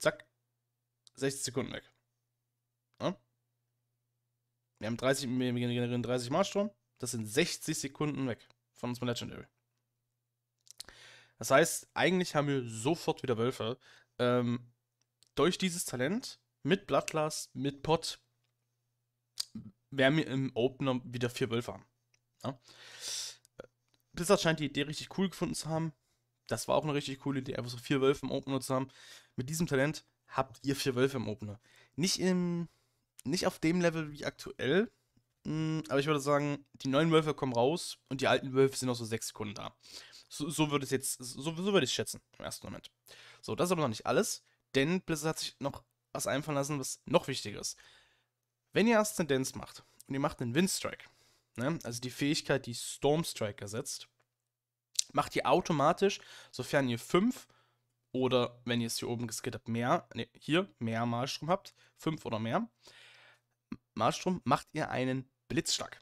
Zack, 60 Sekunden weg. Ja? Wir haben 30, wir generieren 30 Mal Strom, das sind 60 Sekunden weg von unserem Legendary. Das heißt, eigentlich haben wir sofort wieder Wölfe. Ähm, durch dieses Talent mit Bloodlust, mit Pot, werden wir im Opener wieder vier Wölfe haben. Ja? Blizzard scheint die Idee richtig cool gefunden zu haben. Das war auch eine richtig coole Idee, einfach so vier Wölfe im Opener zu haben. Mit diesem Talent habt ihr vier Wölfe im Opener. Nicht im, nicht auf dem Level wie aktuell, Mm, aber ich würde sagen, die neuen Wölfe kommen raus und die alten Wölfe sind noch so sechs Sekunden da. So, so würde ich jetzt, so, so würde ich schätzen im ersten Moment. So, das ist aber noch nicht alles, denn Blizzard hat sich noch was einfallen lassen, was noch wichtiger ist. Wenn ihr Aszendenz macht und ihr macht einen Windstrike, ne, also die Fähigkeit, die Stormstrike ersetzt, macht ihr automatisch, sofern ihr 5 oder wenn ihr es hier oben geskillt habt, mehr, ne, hier mehr Malstrom habt, 5 oder mehr, Malstrom, macht ihr einen Blitzschlag.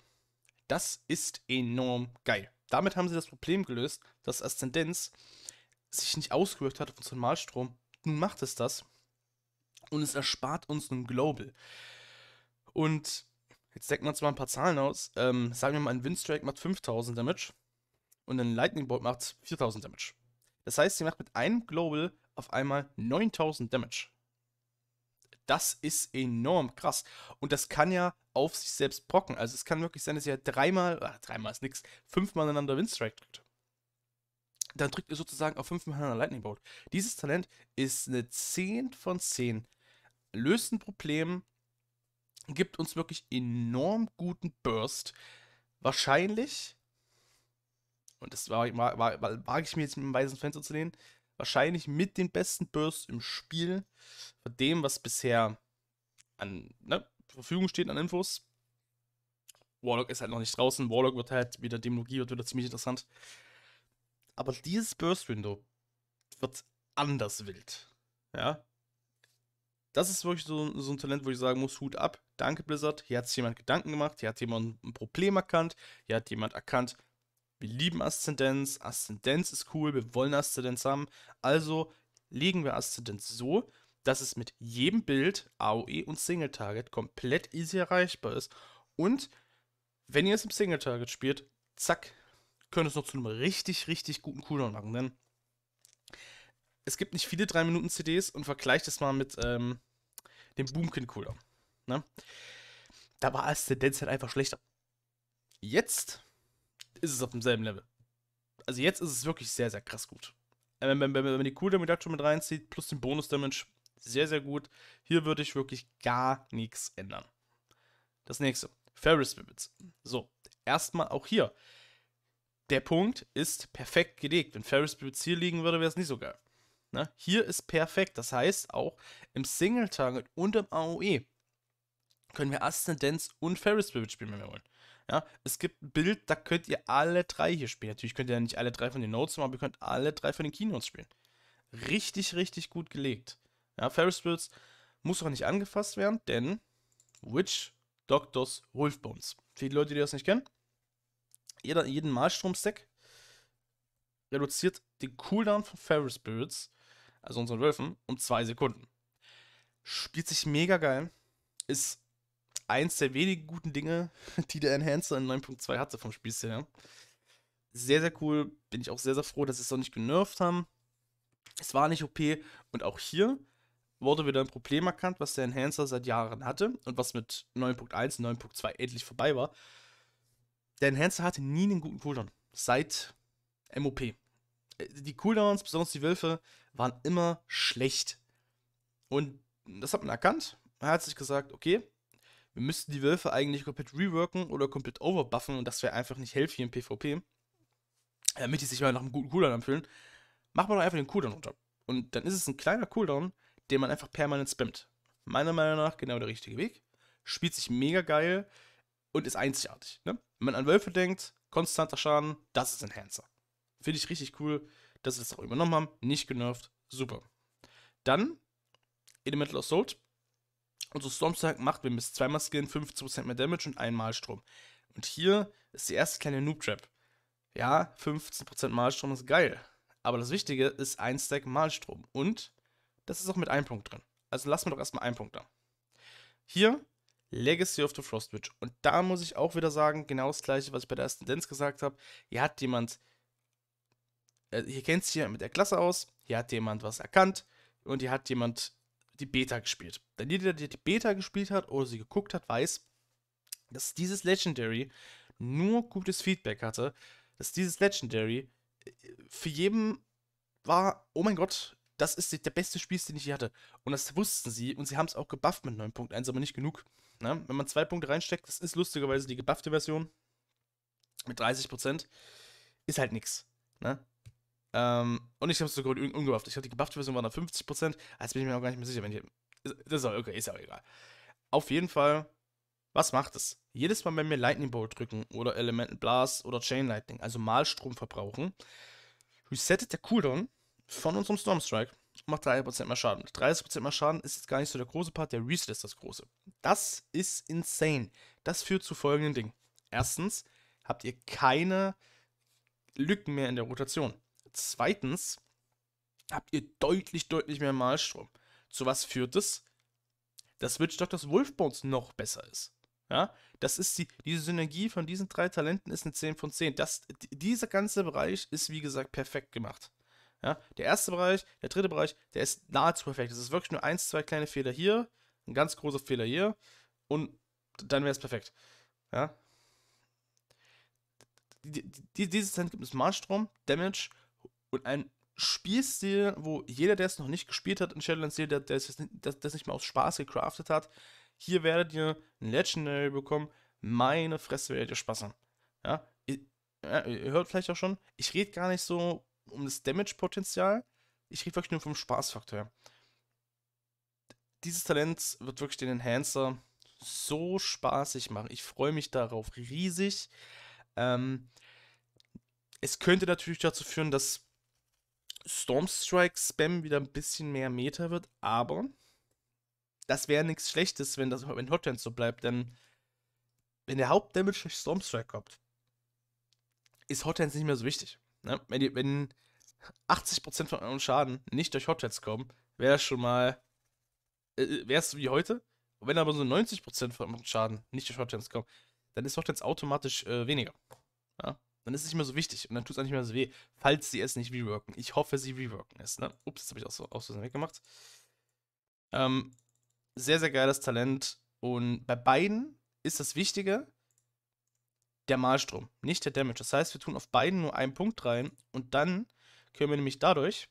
Das ist enorm geil. Damit haben sie das Problem gelöst, dass Aszendenz sich nicht ausgewirkt hat auf unseren Malstrom. Nun macht es das und es erspart uns einen Global. Und jetzt decken wir uns mal ein paar Zahlen aus. Ähm, sagen wir mal, ein Windstrike macht 5000 Damage und ein Lightning Bolt macht 4000 Damage. Das heißt, sie macht mit einem Global auf einmal 9000 Damage das ist enorm krass. Und das kann ja auf sich selbst brocken. Also es kann wirklich sein, dass ihr dreimal, ach, dreimal ist nix, fünfmal aneinander Windstrike drückt. Dann drückt ihr sozusagen auf fünfmal aneinander Lightning Bolt. Dieses Talent ist eine 10 von 10. Löst ein Problem, gibt uns wirklich enorm guten Burst. Wahrscheinlich, und das wage war, war, war, war ich mir jetzt mit dem weißen Fenster zu lehnen, wahrscheinlich mit den besten Bursts im Spiel. Von dem, was bisher an ne, Verfügung steht an Infos. Warlock ist halt noch nicht draußen. Warlock wird halt wieder, Demologie wird wieder ziemlich interessant. Aber dieses Burst-Window wird anders wild. Ja. Das ist wirklich so, so, ein Talent, wo ich sagen muss, Hut ab. Danke, Blizzard. Hier hat sich jemand Gedanken gemacht. Hier hat jemand ein Problem erkannt. Hier hat jemand erkannt, wir lieben Aszendenz, Aszendenz ist cool, wir wollen Aszendenz haben, also legen wir Aszendenz so, dass es mit jedem Bild, AOE und Single Target komplett easy erreichbar ist und wenn ihr es im Single Target spielt, zack, könnt ihr es noch zu einem richtig, richtig guten Cooldown machen, denn es gibt nicht viele 3-Minuten-CDs und vergleicht es mal mit ähm, dem Boomkin-Cooldown. Ne? Da war Aszendenz halt einfach schlechter. Jetzt ist es auf demselben Level. Also jetzt ist es wirklich sehr, sehr krass gut. Äh, wenn, wenn, wenn man die Cooldown Reduction mit reinzieht, plus den Bonus Damage, sehr, sehr gut. Hier würde ich wirklich gar nichts ändern. Das nächste, Ferris Ribbits. So, erstmal auch hier. Der Punkt ist perfekt gelegt. Wenn Ferris Ribbits hier liegen würde, wäre es nicht so geil. Ne? Hier ist perfekt. Das heißt, auch im Single-Target und im AOE können wir Aszendenz und Ferris Ribbit spielen, wenn wir wollen. Ja, es gibt ein Bild, da könnt ihr alle drei hier spielen. Natürlich könnt ihr ja nicht alle drei von den Notes machen, aber ihr könnt alle drei von den Keynotes spielen. Richtig, richtig gut gelegt. Ja, Ferris Wheels muss auch nicht angefasst werden, denn Witch Doctors Wolfbones. Für die Leute, die das nicht kennen, jeder, jeden Malstrom-Stack reduziert den Cooldown von Ferris Spirits, also unseren Wölfen, um zwei Sekunden. Spielt sich mega geil, ist eins der wenigen guten Dinge, die der Enhancer in 9.2 hatte vom Spielstil her. Sehr, sehr cool. Bin ich auch sehr, sehr froh, dass sie es noch nicht genervt haben. Es war nicht OP. Und auch hier wurde wieder ein Problem erkannt, was der Enhancer seit Jahren hatte und was mit 9.1 und 9.2 endlich vorbei war. Der Enhancer hatte nie einen guten Cooldown. Seit MOP. Äh, die Cooldowns, besonders die Wölfe, waren immer schlecht. Und das hat man erkannt. Er hat sich gesagt, okay, wir müssten die Wölfe eigentlich komplett reworken oder komplett overbuffen und das wäre einfach nicht healthy im PvP, damit die sich mal nach einem guten Cooldown anfühlen, macht man doch einfach den Cooldown runter. Und dann ist es ein kleiner Cooldown, den man einfach permanent spammt. Meiner Meinung nach genau der richtige Weg. Spielt sich mega geil und ist einzigartig. Ne? Wenn man an Wölfe denkt, konstanter Schaden, das ist Enhancer. Finde ich richtig cool, dass sie das auch übernommen haben. Nicht genervt. Super. Dann Elemental Assault. Also Stormstark macht, wenn bis zweimal Skillen 15% mehr Damage und einmal Strom. Und hier ist die erste kleine Noob-Trap. Ja, 15% Malstrom ist geil. Aber das Wichtige ist ein Stack Malstrom. Und das ist auch mit einem Punkt drin. Also lassen wir doch erstmal einen Punkt da. Hier Legacy of the Frostwitch. Und da muss ich auch wieder sagen, genau das gleiche, was ich bei der ersten Dance gesagt habe. Hier hat jemand, äh, hier kennt sich hier mit der Klasse aus, hier hat jemand was erkannt und hier hat jemand die Beta gespielt. Denn jeder, der die Beta gespielt hat oder sie geguckt hat, weiß, dass dieses Legendary nur gutes Feedback hatte, dass dieses Legendary äh, für jeden war, oh mein Gott, das ist der beste Spiel, den ich je hatte. Und das wussten sie und sie haben es auch gebufft mit 9.1, aber nicht genug. Ne? Wenn man zwei Punkte reinsteckt, das ist lustigerweise die gebuffte Version mit 30%, ist halt nichts. Ne? Ähm, und ich habe es sogar un umgebufft. Ich glaube, die gebuffte Version war dann 50%. Jetzt bin ich mir auch gar nicht mehr sicher. Wenn ich, das ist auch okay, ist ja egal. Auf jeden Fall, was macht es? Jedes Mal, wenn wir Lightning Bolt drücken oder Element Blast oder Chain Lightning, also Malstrom verbrauchen, resettet der Cooldown von unserem Storm Strike und macht 30% mehr Schaden. 30% mehr Schaden ist jetzt gar nicht so der große Part, der Reset ist das große. Das ist insane. Das führt zu folgenden Dingen. Erstens habt ihr keine Lücken mehr in der Rotation. Zweitens habt ihr deutlich, deutlich mehr Malstrom. Zu was führt es? Dass Witch das Wolfbones noch besser ist. Ja, das ist die, diese Synergie von diesen drei Talenten ist eine 10 von 10. Das, dieser ganze Bereich ist, wie gesagt, perfekt gemacht. Ja, der erste Bereich, der dritte Bereich, der ist nahezu perfekt. Es ist wirklich nur ein, zwei kleine Fehler hier, ein ganz großer Fehler hier und dann wäre es perfekt. Ja. Die, die, dieses Talent gibt es Malstrom, Damage und ein Spielstil, wo jeder, der es noch nicht gespielt hat in Shadowlands, jeder, der es nicht mal aus Spaß gecraftet hat, hier werdet ihr ein Legendary bekommen. Meine Fresse werdet ihr Spaß haben. Ja, ihr, ja, ihr hört vielleicht auch schon, ich rede gar nicht so um das Damage-Potenzial, ich rede wirklich nur vom Spaßfaktor. Dieses Talent wird wirklich den Enhancer so spaßig machen. Ich freue mich darauf riesig. Ähm, es könnte natürlich dazu führen, dass Stormstrike-Spam wieder ein bisschen mehr Meta wird, aber das wäre nichts Schlechtes, wenn, das, wenn Hotlands so bleibt, denn wenn der Hauptdamage durch Stormstrike kommt, ist Hotlands nicht mehr so wichtig. Ne? Wenn, die, wenn 80% von euren Schaden nicht durch Hotlands kommen, wäre es schon mal, äh, äh, wäre es wie heute, und wenn aber so 90% von euren Schaden nicht durch Hotlands kommen, dann ist Hotlands automatisch äh, weniger. Ja? Dann ist es nicht mehr so wichtig und dann tut es auch nicht mehr so weh, falls sie es nicht reworken. Ich hoffe, sie reworken es. Ne? Ups, das habe ich auch so aus so weggemacht. Ähm, sehr, sehr geiles Talent. Und bei beiden ist das Wichtige der Malstrom, nicht der Damage. Das heißt, wir tun auf beiden nur einen Punkt rein und dann können wir nämlich dadurch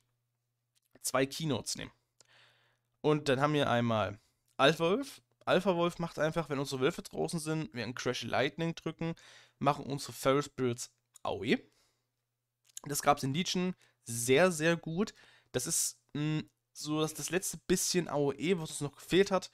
zwei Keynotes nehmen. Und dann haben wir einmal Alpha Wolf. Alpha Wolf macht einfach, wenn unsere Wölfe draußen sind, wir einen Crash Lightning drücken, machen unsere Feral Spirits Aui. Das gab es in Legion sehr, sehr gut. Das ist mh, hm, so dass das letzte bisschen AOE, was uns noch gefehlt hat.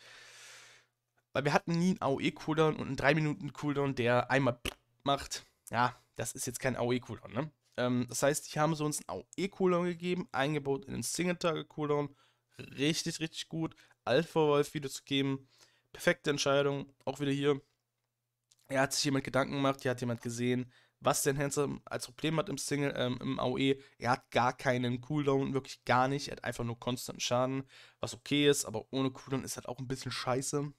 Weil wir hatten nie einen AOE-Cooldown und einen 3-Minuten-Cooldown, der einmal macht. Ja, das ist jetzt kein AOE-Cooldown, ne? Ähm, das heißt, die haben sie uns einen AOE-Cooldown gegeben, eingebaut in den Single-Tage-Cooldown. Richtig, richtig gut. Alpha-Wolf wieder zu geben. Perfekte Entscheidung. Auch wieder hier. Er hat sich jemand Gedanken gemacht, hier hat jemand gesehen, was Dan Handsome als Problem hat im Single, ähm, im AOE, er hat gar keinen Cooldown, wirklich gar nicht. Er hat einfach nur konstanten Schaden, was okay ist, aber ohne Cooldown ist halt auch ein bisschen scheiße.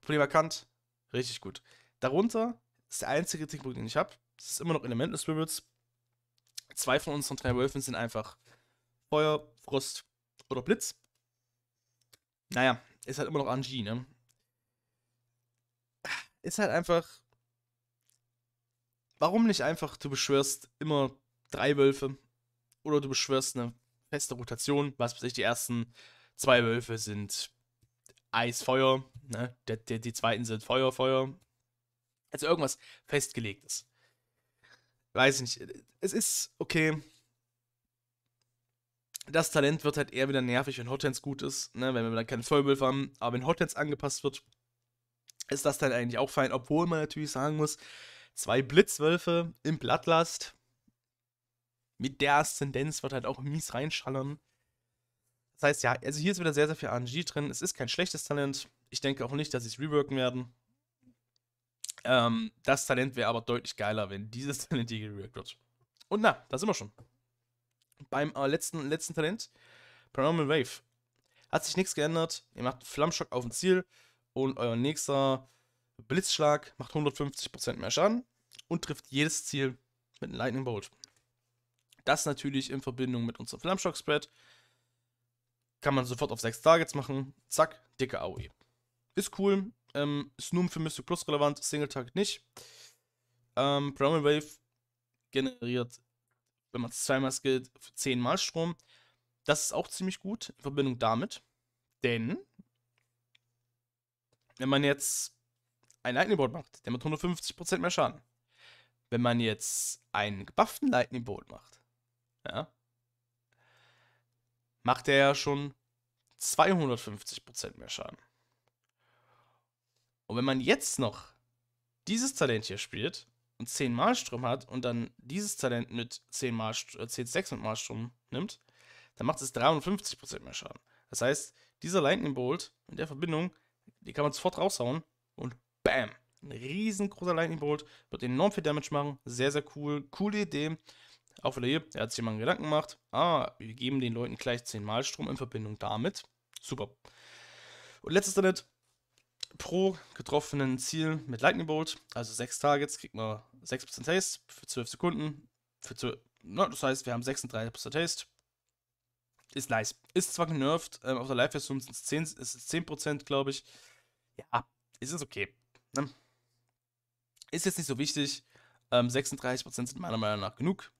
Problem erkannt, richtig gut. Darunter ist der einzige Kritikpunkt, den ich habe. Es ist immer noch Elemental Spirits. Zwei von unseren drei Wölfen sind einfach Feuer, Frost oder Blitz. Naja, ist halt immer noch Angie, ne? Ist halt einfach warum nicht einfach, du beschwörst immer drei Wölfe oder du beschwörst eine feste Rotation, was weiß ich, die ersten zwei Wölfe sind Eis, Feuer, ne? Die, die, die zweiten sind Feuer, Feuer. Also irgendwas festgelegtes. Weiß ich nicht. Es ist okay. Das Talent wird halt eher wieder nervig, wenn Hotens gut ist, ne? wenn wir dann keinen Vollwolf haben. Aber wenn Hotens angepasst wird, ist das dann eigentlich auch fein, obwohl man natürlich sagen muss, Zwei Blitzwölfe im Blattlast. Mit der Aszendenz wird halt auch mies reinschallern. Das heißt, ja, also hier ist wieder sehr, sehr viel RNG drin. Es ist kein schlechtes Talent. Ich denke auch nicht, dass sie es reworken werden. Ähm, das Talent wäre aber deutlich geiler, wenn dieses Talent hier gereworkt wird. Und na, da sind wir schon. Beim äh, letzten, letzten Talent, Paranormal Wave. Hat sich nichts geändert. Ihr macht Flammschock auf dem Ziel und euer nächster Blitzschlag macht 150% mehr Schaden und trifft jedes Ziel mit einem Lightning Bolt. Das natürlich in Verbindung mit unserem Flammshock Spread. Kann man sofort auf 6 Targets machen. Zack, dicke AOE. Ist cool. Ähm, ist nur für Mystic Plus relevant, Single Target nicht. Ähm, Primal Wave generiert, wenn man es zweimal skillt, 10 Mal Strom. Das ist auch ziemlich gut in Verbindung damit. Denn wenn man jetzt ein Lightning Bolt macht, der macht 150% mehr Schaden. Wenn man jetzt einen gebufften Lightning Bolt macht, ja, macht er ja schon 250% mehr Schaden. Und wenn man jetzt noch dieses Talent hier spielt und 10 Malstrom hat und dann dieses Talent mit 10, Malstrom, 10 6 mit Malstrom nimmt, dann macht es 53% mehr Schaden. Das heißt, dieser Lightning Bolt in der Verbindung, die kann man sofort raushauen und Bam! Ein riesengroßer Lightning Bolt. Wird enorm viel Damage machen. Sehr, sehr cool. Coole Idee. Auch wieder hier, er hat sich mal einen Gedanken gemacht. Ah, wir geben den Leuten gleich 10 Mal Strom in Verbindung damit. Super. Und letztes Internet. Pro getroffenen Ziel mit Lightning Bolt, also 6 Targets, kriegt man 6% Haste für 12 Sekunden. Für 12, na, ne, das heißt, wir haben 36% Haste. Ist nice. Ist zwar genervt, ähm, auf der Live-Version sind es 10%, 10% glaube ich. Ja, ist es okay. Ne? Ist jetzt nicht so wichtig. Ähm, 36% sind meiner Meinung nach genug.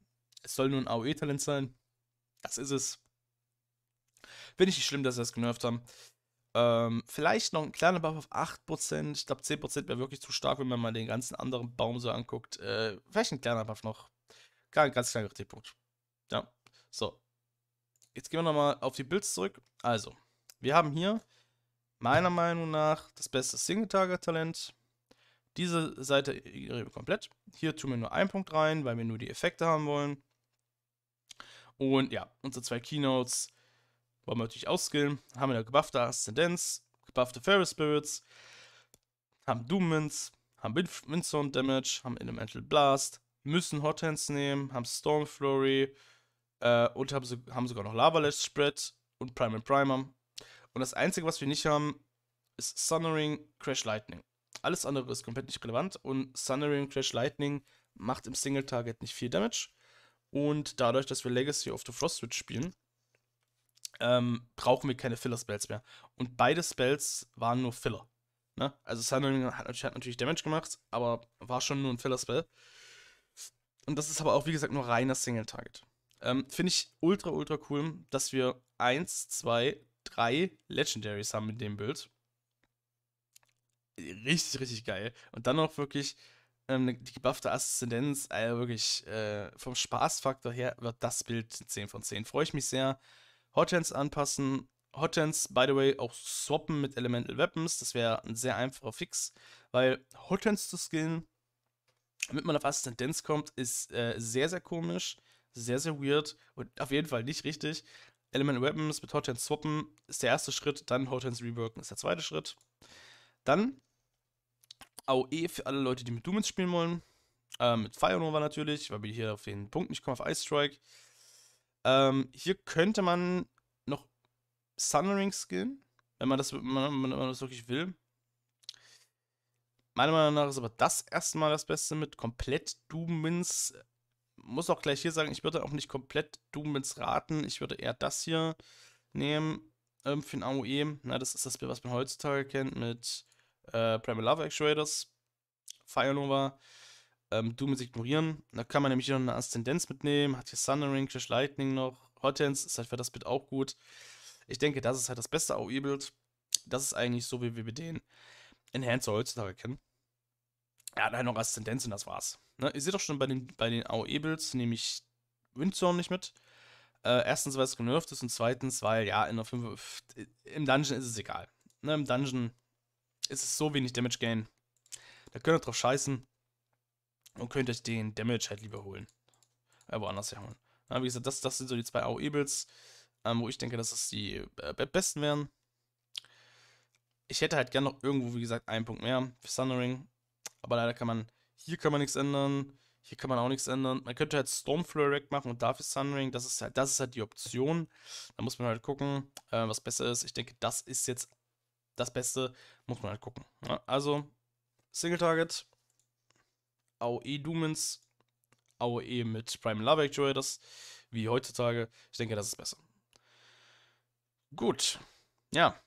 Es soll nur ein AOE-Talent sein. Das ist es. Finde ich nicht schlimm, dass sie das genervt haben. Ähm, vielleicht noch ein kleiner Buff auf 8%. Ich glaube, 10% wäre wirklich zu stark, wenn man mal den ganzen anderen Baum so anguckt. Äh, vielleicht ein kleiner Buff noch. Kein ganz kleiner Kritikpunkt. Ja, so. Jetzt gehen wir nochmal auf die Builds zurück. Also, wir haben hier meiner Meinung nach das beste Single-Target-Talent. Diese Seite ignorieren komplett. Hier tun wir nur einen Punkt rein, weil wir nur die Effekte haben wollen. Und ja, unsere zwei Keynotes wollen wir natürlich auskillen. Haben wir eine gebuffte Aszendenz, gebuffte Ferris Spirits, haben Doom Mints, haben Windstone Damage, haben Elemental Blast, müssen Hot Hands nehmen, haben Storm Flurry äh, und haben, haben, sogar noch Lava Lash Spread und Primal Primer. Und das Einzige, was wir nicht haben, ist Sunnering Crash Lightning. Alles andere ist komplett nicht relevant und Sundering Crash Lightning macht im Single Target nicht viel Damage. Und dadurch, dass wir Legacy of the Frost Switch spielen, ähm, brauchen wir keine Filler-Spells mehr. Und beide Spells waren nur Filler. Ne? Also Sundering hat, hat, natürlich Damage gemacht, aber war schon nur ein Filler-Spell. Und das ist aber auch, wie gesagt, nur reiner Single-Target. Ähm, Finde ich ultra, ultra cool, dass wir 1, 2, 3 Legendaries haben mit dem Bild richtig, richtig geil. Und dann noch wirklich ähm, ne, die gebuffte Aszendenz, also wirklich äh, vom Spaßfaktor her wird das Bild 10 von 10. Freue ich mich sehr. Hotends anpassen. Hotends, by the way, auch swappen mit Elemental Weapons. Das wäre ein sehr einfacher Fix, weil Hotends zu skillen, damit man auf Aszendenz kommt, ist äh, sehr, sehr komisch, sehr, sehr weird und auf jeden Fall nicht richtig. Elemental Weapons mit Hotends swappen ist der erste Schritt, dann Hotends reworken ist der zweite Schritt. Dann AOE für alle Leute, die mit Doomins spielen wollen. Ähm, mit Fire Nova natürlich, weil wir hier auf den Punkt nicht kommen, auf Ice Strike. Ähm, hier könnte man noch Sunring skillen, wenn man das, wenn man, das wirklich will. Meiner Meinung nach ist aber das erstmal das Beste mit komplett Doomins. Muss auch gleich hier sagen, ich würde auch nicht komplett Doomins raten. Ich würde eher das hier nehmen ähm, für ein AOE. Na, das ist das Bild, was man heutzutage kennt mit äh, Primal Love Actuators, Fire Nova, ähm, Doom ignorieren. Da kann man nämlich noch eine Aszendenz mitnehmen, hat hier Thundering, Crash Lightning noch, Hortense ist halt für das Bild auch gut. Ich denke, das ist halt das beste AOE-Bild. Das ist eigentlich so, wie wir den Enhancer heutzutage kennen. Er hat halt noch Aszendenz und das war's. Ne? Ihr seht doch schon bei den, bei den AOE-Builds, nehme ich Windzone nicht mit. Äh, erstens, weil es genervt ist und zweitens, weil ja, in der 5, im Dungeon ist es egal. Ne, Im Dungeon ist es so wenig Damage Gain. Da könnt ihr drauf scheißen und könnt euch den Damage halt lieber holen. Äh, woanders herholen. Ja, wie gesagt, das, das sind so die zwei AOE-Builds, ähm, wo ich denke, dass das die äh, besten wären. Ich hätte halt gerne noch irgendwo, wie gesagt, einen Punkt mehr für Sundering. Aber leider kann man, hier kann man nichts ändern, hier kann man auch nichts ändern. Man könnte halt Stormflare Rack machen und dafür Sundering. Das ist halt, das ist halt die Option. Da muss man halt gucken, äh, was besser ist. Ich denke, das ist jetzt das Beste muss man halt gucken. Ja, ne? also, Single Target, AOE Dumens, AOE mit Prime Love Actuators, wie heutzutage. Ich denke, das ist besser. Gut. Ja.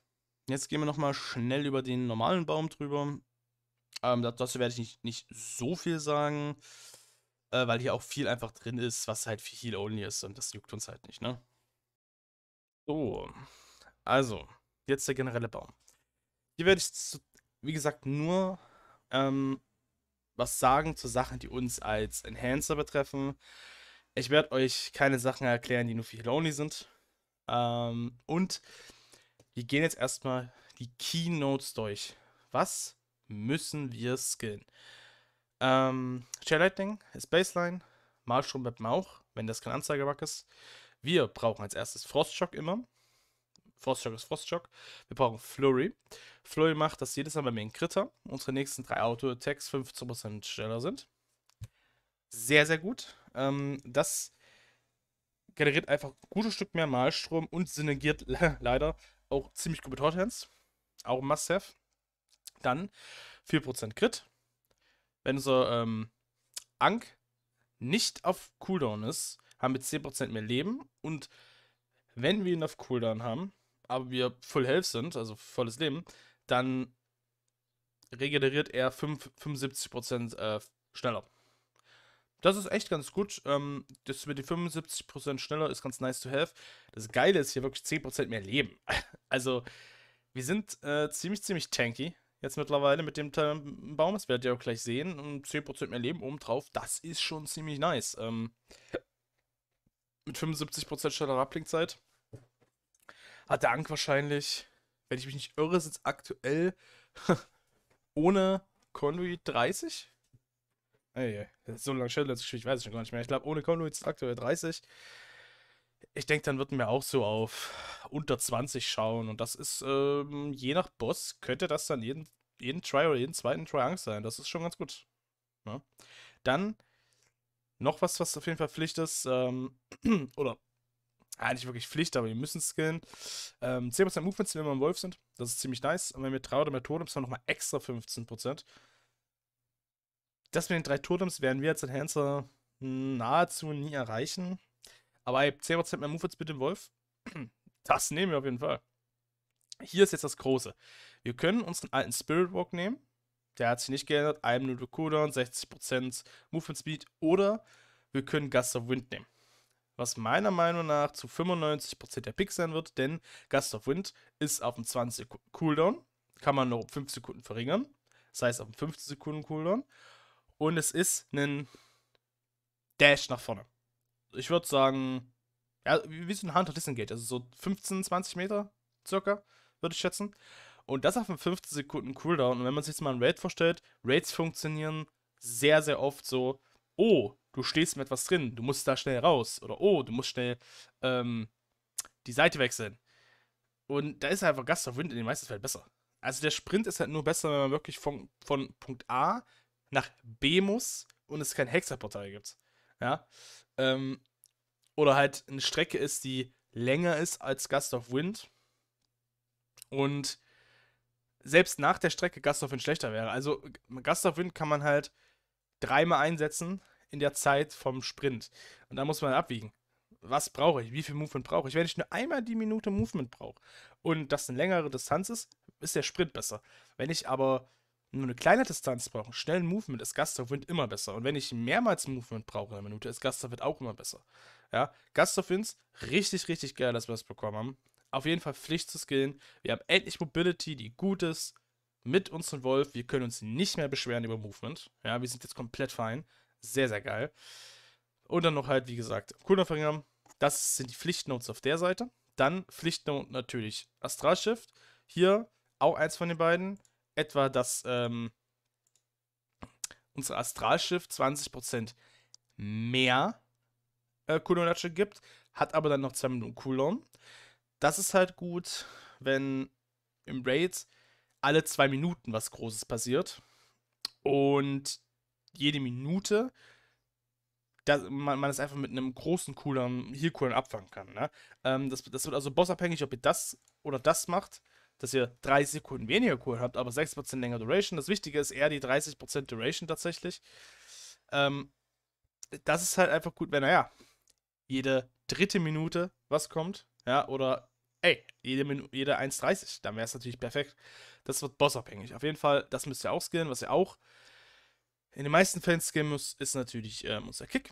Jetzt gehen wir nochmal schnell über den normalen Baum drüber. Ähm, dazu werde ich nicht, nicht so viel sagen, äh, weil hier auch viel einfach drin ist, was halt viel Heal-Only ist und das juckt uns halt nicht, ne? So. Also, jetzt der generelle Baum. Hier werde ich, zu, wie gesagt, nur ähm, was sagen zu Sachen, die uns als Enhancer betreffen. Ich werde euch keine Sachen erklären, die nur für Lonely sind. Ähm, und wir gehen jetzt erstmal die Keynotes durch. Was müssen wir skillen? Ähm, Lightning ist Baseline. Malstrom bleibt auch, wenn das kein Anzeigebug ist. Wir brauchen als erstes Frostshock immer. Frostshock ist Frostshock. Wir brauchen Flurry. Flurry macht, dass jedes Mal wenn wir einen Kritter unsere nächsten drei Auto-Attacks 15% schneller sind. Sehr, sehr gut. Ähm, das generiert einfach ein gutes Stück mehr Malstrom und synergiert leider auch ziemlich gut mit Hot Hands. Auch ein Must-Have. Dann 4% Crit. Wenn unser ähm, Ank nicht auf Cooldown ist, haben wir 10% mehr Leben und wenn wir ihn auf Cooldown haben, aber wir Full Health sind, also volles Leben, dann regeneriert er 5, 75% äh, schneller. Das ist echt ganz gut. Ähm, das mit den 75% schneller ist ganz nice to have. Das Geile ist hier wirklich 10% mehr Leben. Also, wir sind äh, ziemlich, ziemlich tanky. Jetzt mittlerweile mit dem Baum, das werdet ihr auch gleich sehen. Und 10% mehr Leben obendrauf, das ist schon ziemlich nice. Ähm, mit 75% schneller Ablinkzeit hat der Ank wahrscheinlich, wenn ich mich nicht irre, sitzt aktuell ohne Conduit 30. Ey, so lange shadowlands ich weiß es schon gar nicht mehr. Ich glaube, ohne Conduit ist aktuell 30. Ich denke, dann würden wir auch so auf unter 20 schauen. Und das ist, ähm, je nach Boss, könnte das dann jeden, jeden Try oder jeden zweiten Try Angst sein. Das ist schon ganz gut. Ja. Ne? Dann noch was, was auf jeden Fall Pflicht ist, ähm, oder eigentlich ah, wirklich Pflicht, aber wir müssen skillen. Ähm, 10% Movements, wenn wir im Wolf sind. Das ist ziemlich nice. Und wenn wir 3 oder mehr Totems haben, nochmal extra 15%. Das mit den drei Totems werden wir als Enhancer nahezu nie erreichen. Aber ey, 10% mehr Movements mit dem Wolf, das nehmen wir auf jeden Fall. Hier ist jetzt das Große. Wir können unseren alten Spirit Walk nehmen. Der hat sich nicht geändert. 1 Minute Cooldown, 60% Movement Speed. Oder wir können Gust of Wind nehmen was meiner Meinung nach zu 95% der Pick sein wird, denn Gust of Wind ist auf dem 20 Cooldown, kann man nur um 5 Sekunden verringern, das heißt auf dem 15 Sekunden Cooldown und es ist ein Dash nach vorne. Ich würde sagen, ja, wie so ein Hunter Disengage, also so 15, 20 Meter circa, würde ich schätzen. Und das auf einem 15 Sekunden Cooldown. Und wenn man sich jetzt mal ein Raid vorstellt, Raids funktionieren sehr, sehr oft so, oh, du stehst mit etwas drin, du musst da schnell raus. Oder oh, du musst schnell ähm, die Seite wechseln. Und da ist einfach Gast of Wind in den meisten Fällen besser. Also der Sprint ist halt nur besser, wenn man wirklich von, von Punkt A nach B muss und es kein Hexerportal gibt. Ja. Ähm, oder halt eine Strecke ist, die länger ist als Gust of Wind. Und selbst nach der Strecke Gust of Wind schlechter wäre. Also Gust of Wind kann man halt dreimal einsetzen in der Zeit vom Sprint. Und da muss man abwiegen. Was brauche ich? Wie viel Movement brauche ich? Wenn ich nur einmal die Minute Movement brauche und das eine längere Distanz ist, ist der Sprint besser. Wenn ich aber nur eine kleine Distanz brauche, schnellen Movement, ist Wind immer besser. Und wenn ich mehrmals Movement brauche in einer Minute, ist Wind auch immer besser. Ja, Gustafwinds, richtig, richtig geil, dass wir das bekommen haben. Auf jeden Fall Pflicht zu skillen. Wir haben endlich Mobility, die gut ist mit unserem Wolf. Wir können uns nicht mehr beschweren über Movement. Ja, wir sind jetzt komplett fein. Sehr, sehr geil. Und dann noch halt, wie gesagt, Cooldown Das sind die Pflichtnotes auf der Seite. Dann Pflichtnote natürlich Astral Shift. Hier auch eins von den beiden. Etwa dass ähm, unsere Astral Shift 20% mehr äh, Cooldown gibt. Hat aber dann noch 2 Minuten Cooldown. Das ist halt gut, wenn im Raid alle 2 Minuten was Großes passiert. Und jede Minute, dass man, man das einfach mit einem großen coolen hier coolen abfangen kann. Ne? Ähm, das, das wird also bossabhängig, ob ihr das oder das macht, dass ihr 30 Sekunden weniger Cooldown habt, aber 6% länger Duration. Das Wichtige ist eher die 30% Duration tatsächlich. Ähm, das ist halt einfach gut, wenn, naja, jede dritte Minute was kommt, ja, oder ey, jede, jede 1,30, dann wäre es natürlich perfekt. Das wird bossabhängig. Auf jeden Fall, das müsst ihr auch skillen, was ihr auch in den meisten Fällen skillen muss, ist natürlich ähm, unser Kick.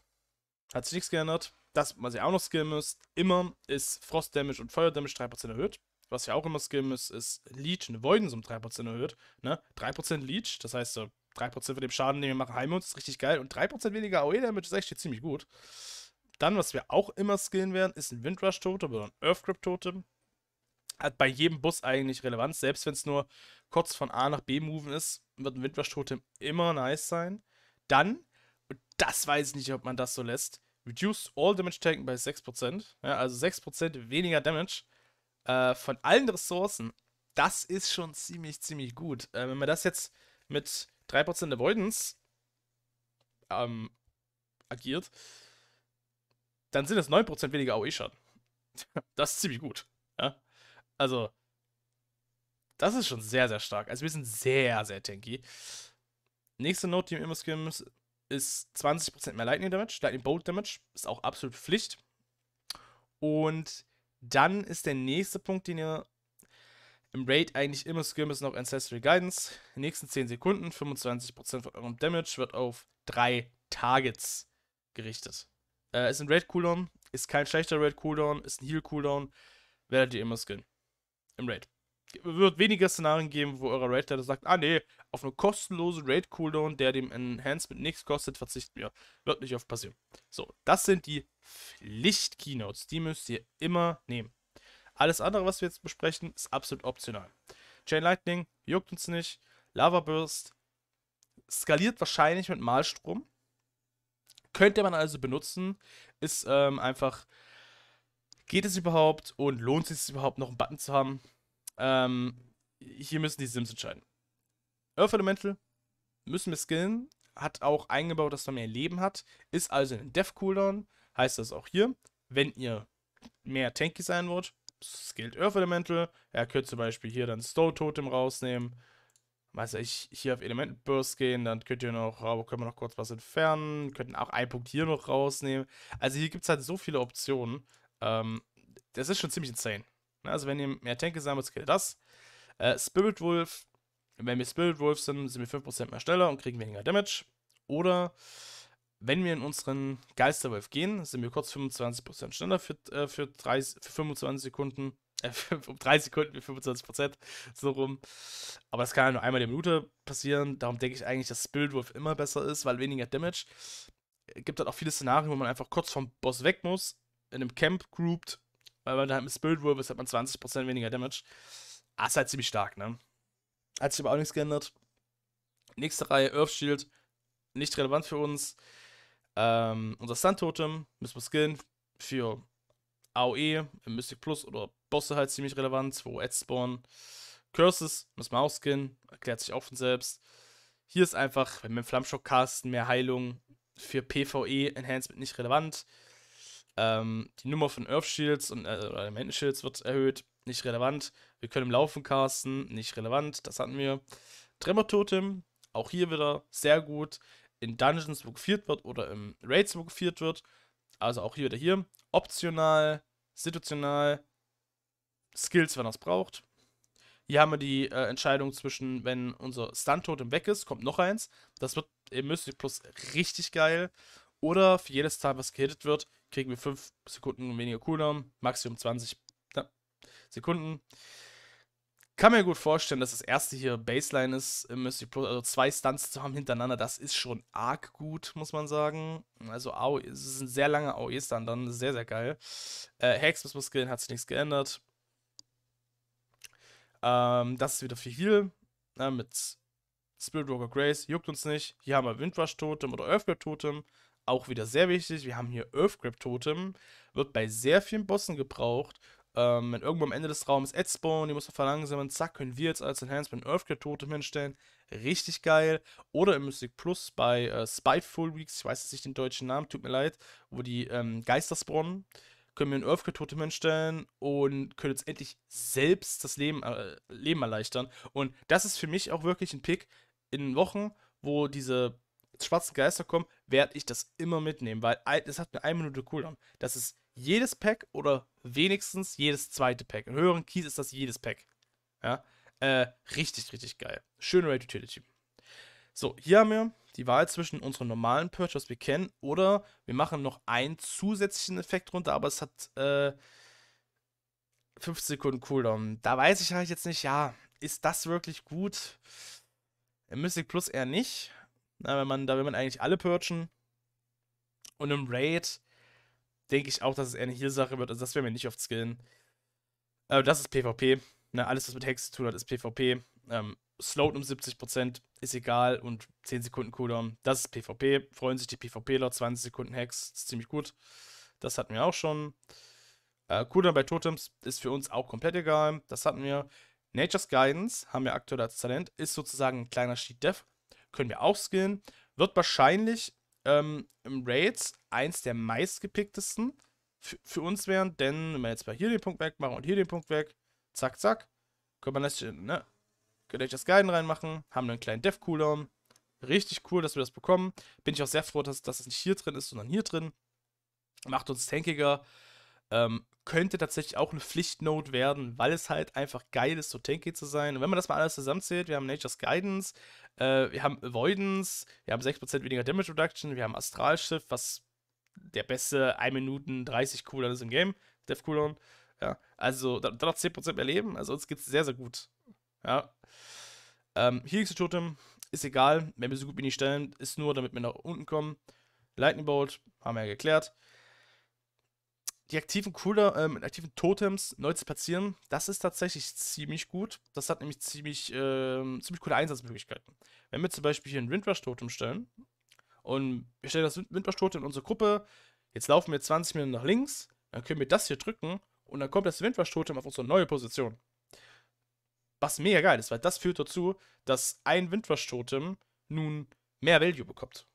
Hat sich nichts geändert. Das, was ihr auch noch skillen müsst, immer ist Frost Damage und Feuer Damage 3% erhöht. Was ihr auch immer skillen müsst, ist Leech und Avoidance um 3% erhöht. Ne? 3% Leech, das heißt so 3% von dem Schaden, den wir machen, heilen wir uns, ist richtig geil. Und 3% weniger AOE Damage ist echt ziemlich gut. Dann, was wir auch immer skillen werden, ist ein Windrush Totem oder ein Earth Grip Totem. Hat bei jedem Bus eigentlich Relevanz, selbst wenn es nur kurz von A nach B moven ist wird ein Windrush Totem immer nice sein. Dann, und das weiß ich nicht, ob man das so lässt, reduce all damage taken bei 6%, ja, also 6% weniger Damage äh, von allen Ressourcen. Das ist schon ziemlich, ziemlich gut. Äh, wenn man das jetzt mit 3% Avoidance ähm, agiert, dann sind es 9% weniger AOE-Schaden. das ist ziemlich gut. Ja? Also, das ist schon sehr, sehr stark. Also wir sind sehr, sehr tanky. Nächste Note, die immer skillen Immerskirm ist 20% mehr Lightning Damage. Lightning Bolt Damage ist auch absolut Pflicht. Und dann ist der nächste Punkt, den ihr im Raid eigentlich immer skillen müsst, noch Ancestry Guidance. In den nächsten 10 Sekunden 25% von eurem Damage wird auf 3 Targets gerichtet. Äh, ist ein Raid Cooldown, ist kein schlechter Raid Cooldown, ist ein Heal Cooldown. Werdet ihr immer skillen. im Raid wird weniger Szenarien geben, wo euer Raid Leiter sagt, ah nee, auf eine kostenlose Raid Cooldown, der dem Enhancement nichts kostet, verzichten wir. Wird nicht oft passieren. So, das sind die Pflicht Keynotes, die müsst ihr immer nehmen. Alles andere, was wir jetzt besprechen, ist absolut optional. Chain Lightning juckt uns nicht. Lava Burst skaliert wahrscheinlich mit Malstrom. Könnte man also benutzen, ist ähm, einfach, geht es überhaupt und lohnt es sich überhaupt noch einen Button zu haben? Ähm, hier müssen die Sims entscheiden. Earth Elemental müssen wir skillen. Hat auch eingebaut, dass man mehr Leben hat. Ist also ein Death Cooldown. Heißt das auch hier. Wenn ihr mehr tanky sein wollt, skillt Earth Elemental. Er könnte zum Beispiel hier dann Stone Totem rausnehmen. Weiß ich, hier auf Element Burst gehen, dann könnt ihr noch, aber können wir noch kurz was entfernen, könnten auch einen Punkt hier noch rausnehmen. Also hier gibt es halt so viele Optionen. Ähm, das ist schon ziemlich insane. Ne, also wenn ihr mehr Tanke sammelt, wollt, ihr das. Äh, Spirit Wolf, wenn wir Spirit Wolf sind, sind wir 5% mehr schneller und kriegen weniger Damage. Oder wenn wir in unseren Geisterwolf gehen, sind wir kurz 25% schneller für, äh, für, 30, für 25 Sekunden. Äh, um 3 Sekunden wie 25%, so rum. Aber das kann ja nur einmal die Minute passieren. Darum denke ich eigentlich, dass Spirit Wolf immer besser ist, weil weniger Damage. Es äh, Gibt halt auch viele Szenarien, wo man einfach kurz vom Boss weg muss, in einem Camp grouped weil man halt mit Spirit ist, hat man 20% weniger Damage. Ah, ist halt ziemlich stark, ne? Hat sich aber auch nichts geändert. Nächste Reihe, Earth Shield. Nicht relevant für uns. Ähm, unser Sun Totem müssen wir skillen für AOE im Mystic Plus oder Bosse halt ziemlich relevant, wo Ads spawnen. Curses müssen wir auch skillen, erklärt sich auch von selbst. Hier ist einfach, wenn wir Flammschock casten, mehr Heilung für PvE Enhancement nicht relevant. Ähm, die Nummer von Earth Shields und äh, oder Elementen Shields wird erhöht, nicht relevant. Wir können im Laufen casten, nicht relevant, das hatten wir. Tremor Totem, auch hier wieder sehr gut. In Dungeons, wo geführt wird oder im Raids, wo geführt wird. Also auch hier wieder hier. Optional, situational, Skills, wenn er es braucht. Hier haben wir die äh, Entscheidung zwischen, wenn unser Stun-Totem weg ist, kommt noch eins. Das wird im Mystic Plus richtig geil. Oder für jedes Teil, was gehittet wird, kriegen wir 5 Sekunden weniger Cooldown, Maximum 20 na, Sekunden. Kann mir gut vorstellen, dass das erste hier Baseline ist im Mystic Plus, also zwei Stunts zu haben hintereinander, das ist schon arg gut, muss man sagen. Also e, es ist ein sehr langer AOE-Stunt, dann sehr, sehr geil. Äh, Hex muss man skillen, hat sich nichts geändert. Ähm, das ist wieder für Heal, na, ne, mit Spirit Walker Grace, juckt uns nicht. Hier haben wir Windrush Totem oder Earthquake Totem. Auch wieder sehr wichtig, wir haben hier Earth Grab Totem, wird bei sehr vielen Bossen gebraucht. Ähm, wenn irgendwo am Ende des Raums Ed spawnen, die muss man verlangsamen, zack, können wir jetzt als Enhancement Earth Grab Totem hinstellen. Richtig geil. Oder im Mystic Plus bei äh, Spiteful Weeks, ich weiß jetzt nicht den deutschen Namen, tut mir leid, wo die ähm, Geister spawnen können wir ein Earthquake Totem hinstellen und können jetzt endlich selbst das Leben, äh, Leben erleichtern. Und das ist für mich auch wirklich ein Pick in Wochen, wo diese schwarzen Geister kommen, werde ich das immer mitnehmen, weil es hat eine 1 Minute Cooldown. Das ist jedes Pack oder wenigstens jedes zweite Pack. In höheren Keys ist das jedes Pack. Ja, äh, richtig, richtig geil. Schöne Rate Utility. So, hier haben wir die Wahl zwischen unserem normalen Purge, was wir kennen, oder wir machen noch einen zusätzlichen Effekt runter, aber es hat äh, 5 Sekunden Cooldown. Da weiß ich halt jetzt nicht, ja, ist das wirklich gut? Mystic Plus eher nicht. Na, wenn man, da will man eigentlich alle purchen. Und im Raid denke ich auch, dass es eher eine Heal-Sache wird. Also das werden wir nicht oft skillen. Äh, das ist PvP. Na, ne, alles, was mit Hex zu tun hat, ist PvP. Ähm, Slowed um 70%, ist egal. Und 10 Sekunden Cooldown, das ist PvP. Freuen sich die pvp PvPler, 20 Sekunden Hex, ist ziemlich gut. Das hatten wir auch schon. Äh, Cooldown bei Totems ist für uns auch komplett egal. Das hatten wir. Nature's Guidance haben wir aktuell als Talent. Ist sozusagen ein kleiner Sheet Dev. Können wir auch skillen. Wird wahrscheinlich ähm, im Raids eins der meistgepicktesten für uns wären, denn wenn wir jetzt mal hier den Punkt wegmachen und hier den Punkt weg, zack, zack, können wir das, ne, euch das Guiden reinmachen, haben einen kleinen Dev-Cooldown. Richtig cool, dass wir das bekommen. Bin ich auch sehr froh, dass, dass es nicht hier drin ist, sondern hier drin. Macht uns tankiger. Ähm, könnte tatsächlich auch eine Pflichtnote werden, weil es halt einfach geil ist, so tanky zu sein. Und wenn man das mal alles zusammenzählt, wir haben Nature's Guidance, äh, wir haben Avoidance, wir haben 6% weniger Damage Reduction, wir haben Astralschiff, was der beste 1 Minuten 30 Cooldown ist im Game, Death Cooldown. Ja, also da, da noch 10% mehr Leben, also uns geht es sehr, sehr gut. Ja. Ähm, Helix Totem ist egal, wenn wir so gut wie nicht stellen, ist nur, damit wir nach unten kommen. Lightning Bolt haben wir ja geklärt die aktiven Cooler äh, aktiven Totems neu zu platzieren, das ist tatsächlich ziemlich gut. Das hat nämlich ziemlich, äh, ziemlich coole Einsatzmöglichkeiten. Wenn wir zum Beispiel hier ein Windrush-Totem stellen und wir stellen das Windrush-Totem in unsere Gruppe, jetzt laufen wir 20 Minuten nach links, dann können wir das hier drücken und dann kommt das Windrush-Totem auf unsere neue Position. Was mega geil ist, weil das führt dazu, dass ein Windrush-Totem nun mehr Value bekommt.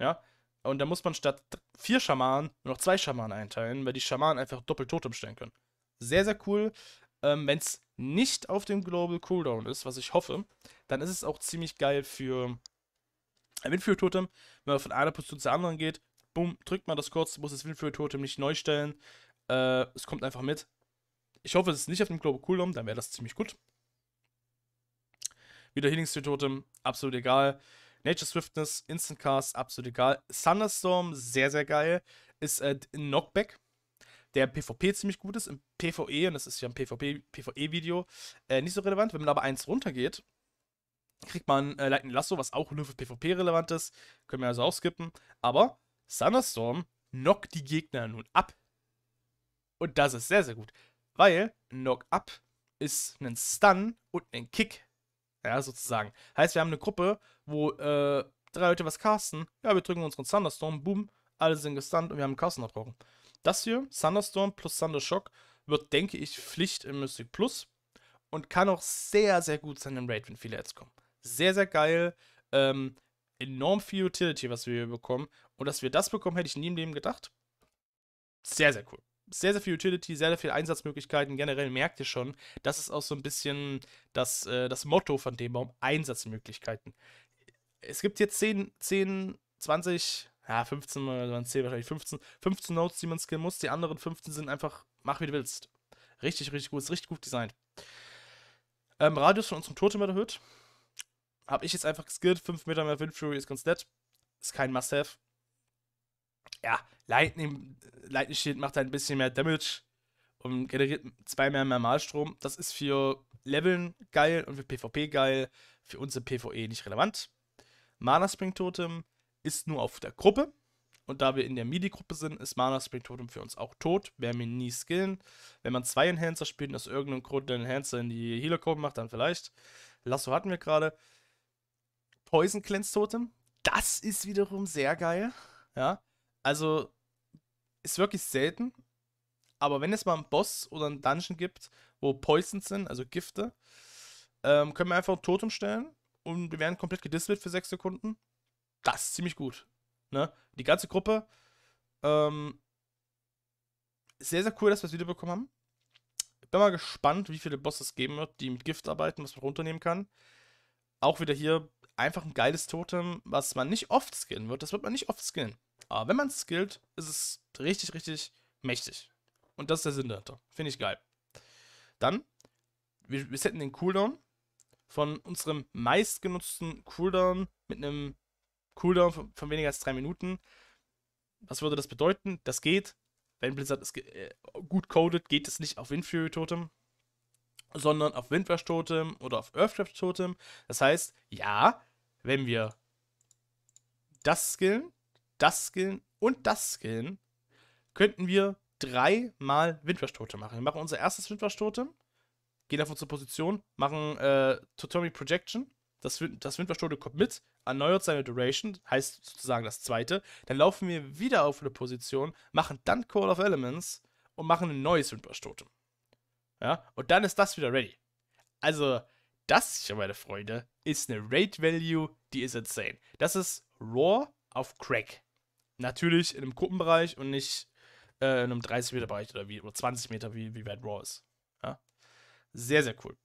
Ja, und da muss man statt vier Schamanen nur noch zwei Schamanen einteilen, weil die Schamanen einfach doppelt Totem stellen können. Sehr, sehr cool. Ähm, Wenn es nicht auf dem Global Cooldown ist, was ich hoffe, dann ist es auch ziemlich geil für ein äh, Windfuel Totem. Wenn man von einer Position zur anderen geht, bumm, drückt man das kurz, muss das Windfuel Totem nicht neu stellen. Äh, es kommt einfach mit. Ich hoffe, es ist nicht auf dem Global Cooldown, dann wäre das ziemlich gut. Wieder Healing Totem, absolut egal. Nature Swiftness, Instant Cast, absolut egal. Thunderstorm, sehr, sehr geil. Ist äh, Knockback, der im PvP ziemlich gut ist. Im PvE, und das ist ja ein PvP-PvE-Video, äh, nicht so relevant. Wenn man aber eins runtergeht, kriegt man äh, Lightning Lasso, was auch nur für PvP relevant ist. Können wir also auch skippen. Aber Thunderstorm knockt die Gegner nun ab. Und das ist sehr, sehr gut. Weil Knock-Up ist ein Stun und ein Kick ja, sozusagen. Heißt, wir haben eine Gruppe, wo äh, drei Leute was casten. Ja, wir drücken unseren Thunderstorm, boom, alle sind gestunt und wir haben einen Casten abgebrochen. Das hier, Thunderstorm plus Thundershock, wird, denke ich, Pflicht im Mystic Plus und kann auch sehr, sehr gut sein im Raid, wenn viele Ads kommen. Sehr, sehr geil. Ähm, enorm viel Utility, was wir hier bekommen. Und dass wir das bekommen, hätte ich nie im Leben gedacht. Sehr, sehr cool sehr, sehr viel Utility, sehr, sehr viel Einsatzmöglichkeiten. Generell merkt ihr schon, das ist auch so ein bisschen das, äh, das Motto von dem Baum: Einsatzmöglichkeiten. Es gibt jetzt 10, 10 20, ja, 15 oder 10 wahrscheinlich, 15, 15 Notes, die man skillen muss. Die anderen 15 sind einfach, mach wie du willst. Richtig, richtig gut, ist richtig gut designt. Ähm, Radius von unserem Totem erhöht. Habe ich jetzt einfach geskillt, 5 Meter mehr Windfury ist ganz nett. Ist kein Must-Have ja, Lightning, Lightning Shield macht halt ein bisschen mehr Damage und generiert zwei mehr Normalstrom. Das ist für Leveln geil und für PvP geil, für uns unsere PvE nicht relevant. Mana Spring Totem ist nur auf der Gruppe. Und da wir in der MIDI-Gruppe sind, ist Mana Spring Totem für uns auch tot. Werden wir nie skillen. Wenn man zwei Enhancer spielt und aus irgendeinem Grund den Enhancer in die Healer-Gruppe macht, dann vielleicht. Lasso hatten wir gerade. Poison Cleanse Totem. Das ist wiederum sehr geil. Ja. Also ist wirklich selten. Aber wenn es mal einen Boss oder einen Dungeon gibt, wo Poisons sind, also Gifte, ähm, können wir einfach einen Totem stellen und wir werden komplett gedistelt für 6 Sekunden. Das ist ziemlich gut. Ne? Die ganze Gruppe. Ähm, sehr, sehr cool, dass wir es wiederbekommen haben. Bin mal gespannt, wie viele Bosse es geben wird, die mit Gift arbeiten, was man runternehmen kann. Auch wieder hier einfach ein geiles Totem, was man nicht oft skillen wird. Das wird man nicht oft skillen. Aber wenn man es skillt, ist es richtig, richtig mächtig. Und das ist der Sinn dahinter. Finde ich geil. Dann, wir, wir setzen den Cooldown von unserem meistgenutzten Cooldown mit einem Cooldown von, von weniger als 3 Minuten. Was würde das bedeuten? Das geht. Wenn Blizzard es äh, gut codet, geht es nicht auf Windfury Totem, sondern auf Windwash Totem oder auf Earthcraft Totem. Das heißt, ja, wenn wir das skillen, das skillen und das skillen, könnten wir dreimal Windrush-Tote machen. Wir machen unser erstes Windrush-Tote, gehen auf unsere Position, machen äh, Totomi Projection, das, das Windrush-Tote kommt mit, erneuert seine Duration, heißt sozusagen das zweite. Dann laufen wir wieder auf eine Position, machen dann Call of Elements und machen ein neues Windrush-Totem. Ja, und dann ist das wieder ready. Also, das, meine Freunde, ist eine Rate Value, die ist insane. Das ist Raw auf Crack natürlich in einem Gruppenbereich und nicht äh, in einem 30-Meter-Bereich oder wie, oder 20 Meter, wie, wie weit Raw ist. Ja? Sehr, sehr cool.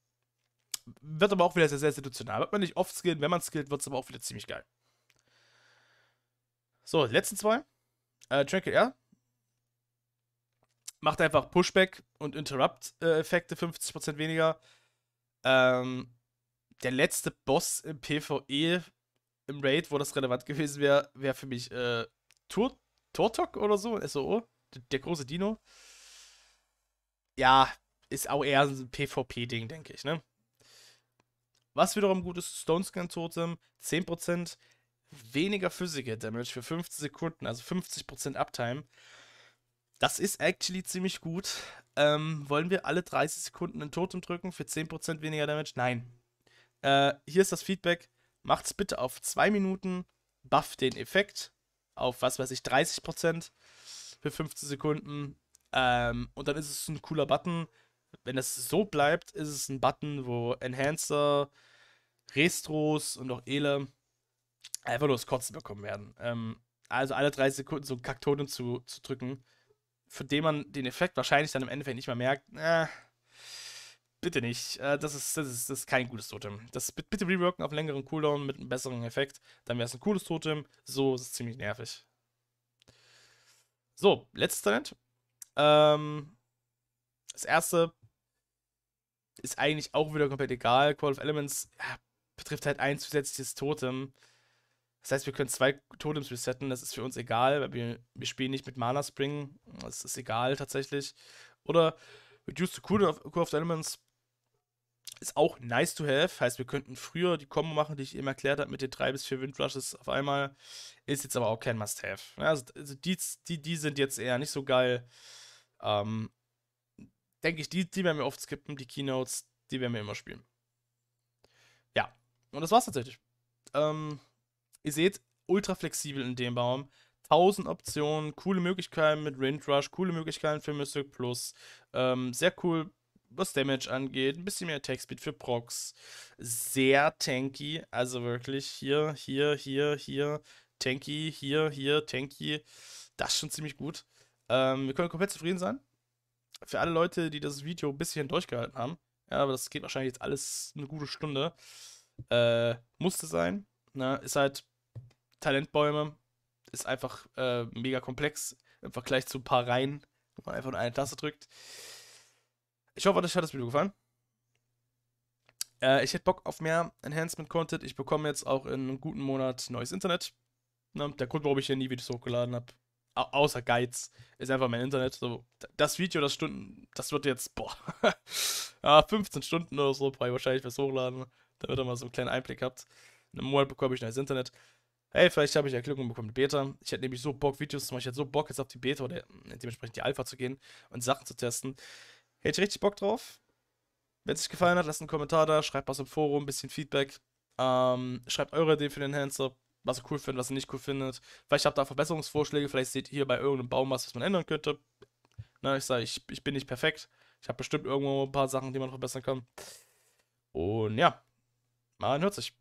Wird aber auch wieder sehr, sehr situational. Wird man nicht oft skillen, wenn man skillt, wird es aber auch wieder ziemlich geil. So, letzten zwei. Äh, Tranquil Air. Macht einfach Pushback und Interrupt-Effekte äh, 50% weniger. Ähm, der letzte Boss im PvE im Raid, wo das relevant gewesen wäre, wäre für mich äh, Tur Turtok oder so, SOO, der große Dino. Ja, ist auch eher ein PvP-Ding, denke ich, ne? Was wiederum gut ist, Stone Scan Totem, 10% weniger Physical Damage für 15 Sekunden, also 50% Uptime. Das ist actually ziemlich gut. Ähm, wollen wir alle 30 Sekunden ein Totem drücken für 10% weniger Damage? Nein. Äh, hier ist das Feedback. Macht's bitte auf 2 Minuten, buff den Effekt auf, was weiß ich, 30% für 15 Sekunden. Ähm, und dann ist es ein cooler Button. Wenn das so bleibt, ist es ein Button, wo Enhancer, Restros und auch Ele einfach nur das Kotzen bekommen werden. Ähm, also alle 30 Sekunden so einen Kaktoten zu, zu drücken, für den man den Effekt wahrscheinlich dann im Endeffekt nicht mehr merkt. Äh, bitte nicht. Äh, das, ist, das, ist, das ist kein gutes Totem. Das bitte reworken auf längeren Cooldown mit einem besseren Effekt. Dann wäre es ein cooles Totem. So ist es ziemlich nervig. So, letztes Talent. Ähm, das erste ist eigentlich auch wieder komplett egal. Call of Elements ja, betrifft halt ein zusätzliches Totem. Das heißt, wir können zwei Totems resetten. Das ist für uns egal, weil wir, wir spielen nicht mit Mana Spring. Das ist egal tatsächlich. Oder Reduce the Cooldown of, Cool of Elements ist auch nice to have. Heißt, wir könnten früher die Kombo machen, die ich eben erklärt habe, mit den drei bis vier Windrushes auf einmal. Ist jetzt aber auch kein Must-Have. Also, also, die, die, die sind jetzt eher nicht so geil. Ähm, Denke ich, die, die werden wir oft skippen, die Keynotes, die werden wir immer spielen. Ja, und das war's tatsächlich. Ähm, ihr seht, ultra flexibel in dem Baum. 1000 Optionen, coole Möglichkeiten mit Windrush, coole Möglichkeiten für Mystic Plus. Ähm, sehr cool was Damage angeht, ein bisschen mehr Attack Speed für Prox. Sehr tanky, also wirklich hier, hier, hier, hier, tanky, hier, hier, tanky. Das ist schon ziemlich gut. Ähm, wir können komplett zufrieden sein. Für alle Leute, die das Video ein bisschen durchgehalten haben, ja, aber das geht wahrscheinlich jetzt alles eine gute Stunde, äh, musste sein. Ne? Ist halt Talentbäume, ist einfach äh, mega komplex im Vergleich zu ein paar Reihen, wo man einfach nur eine Taste drückt. Ich hoffe, euch hat das Video gefallen. Äh, ich hätte Bock auf mehr Enhancement-Content. Ich bekomme jetzt auch in einem guten Monat neues Internet. Na, ne, der Grund, warum ich hier nie Videos hochgeladen habe, au außer Geiz, ist einfach mein Internet. So, das Video, das Stunden, das wird jetzt, boah, ja, 15 Stunden oder so, brauche ich wahrscheinlich was hochladen, damit ihr mal so einen kleinen Einblick habt. In einem Monat bekomme ich neues Internet. Hey, vielleicht habe ich ja Glück und bekomme die Beta. Ich hätte nämlich so Bock, Videos zu machen. Ich hätte so Bock, jetzt auf die Beta oder äh, dementsprechend die Alpha zu gehen und Sachen zu testen. Hätte ich richtig Bock drauf. Wenn es euch gefallen hat, lasst einen Kommentar da, schreibt was im Forum, ein bisschen Feedback. Ähm, schreibt eure Idee für den Enhancer, was ihr cool findet, was ihr nicht cool findet. Vielleicht habt ihr da Verbesserungsvorschläge, vielleicht seht ihr bei irgendeinem Baum was, was man ändern könnte. Na, ne, ich sage, ich, ich bin nicht perfekt. Ich habe bestimmt irgendwo ein paar Sachen, die man verbessern kann. Und ja, man hört sich.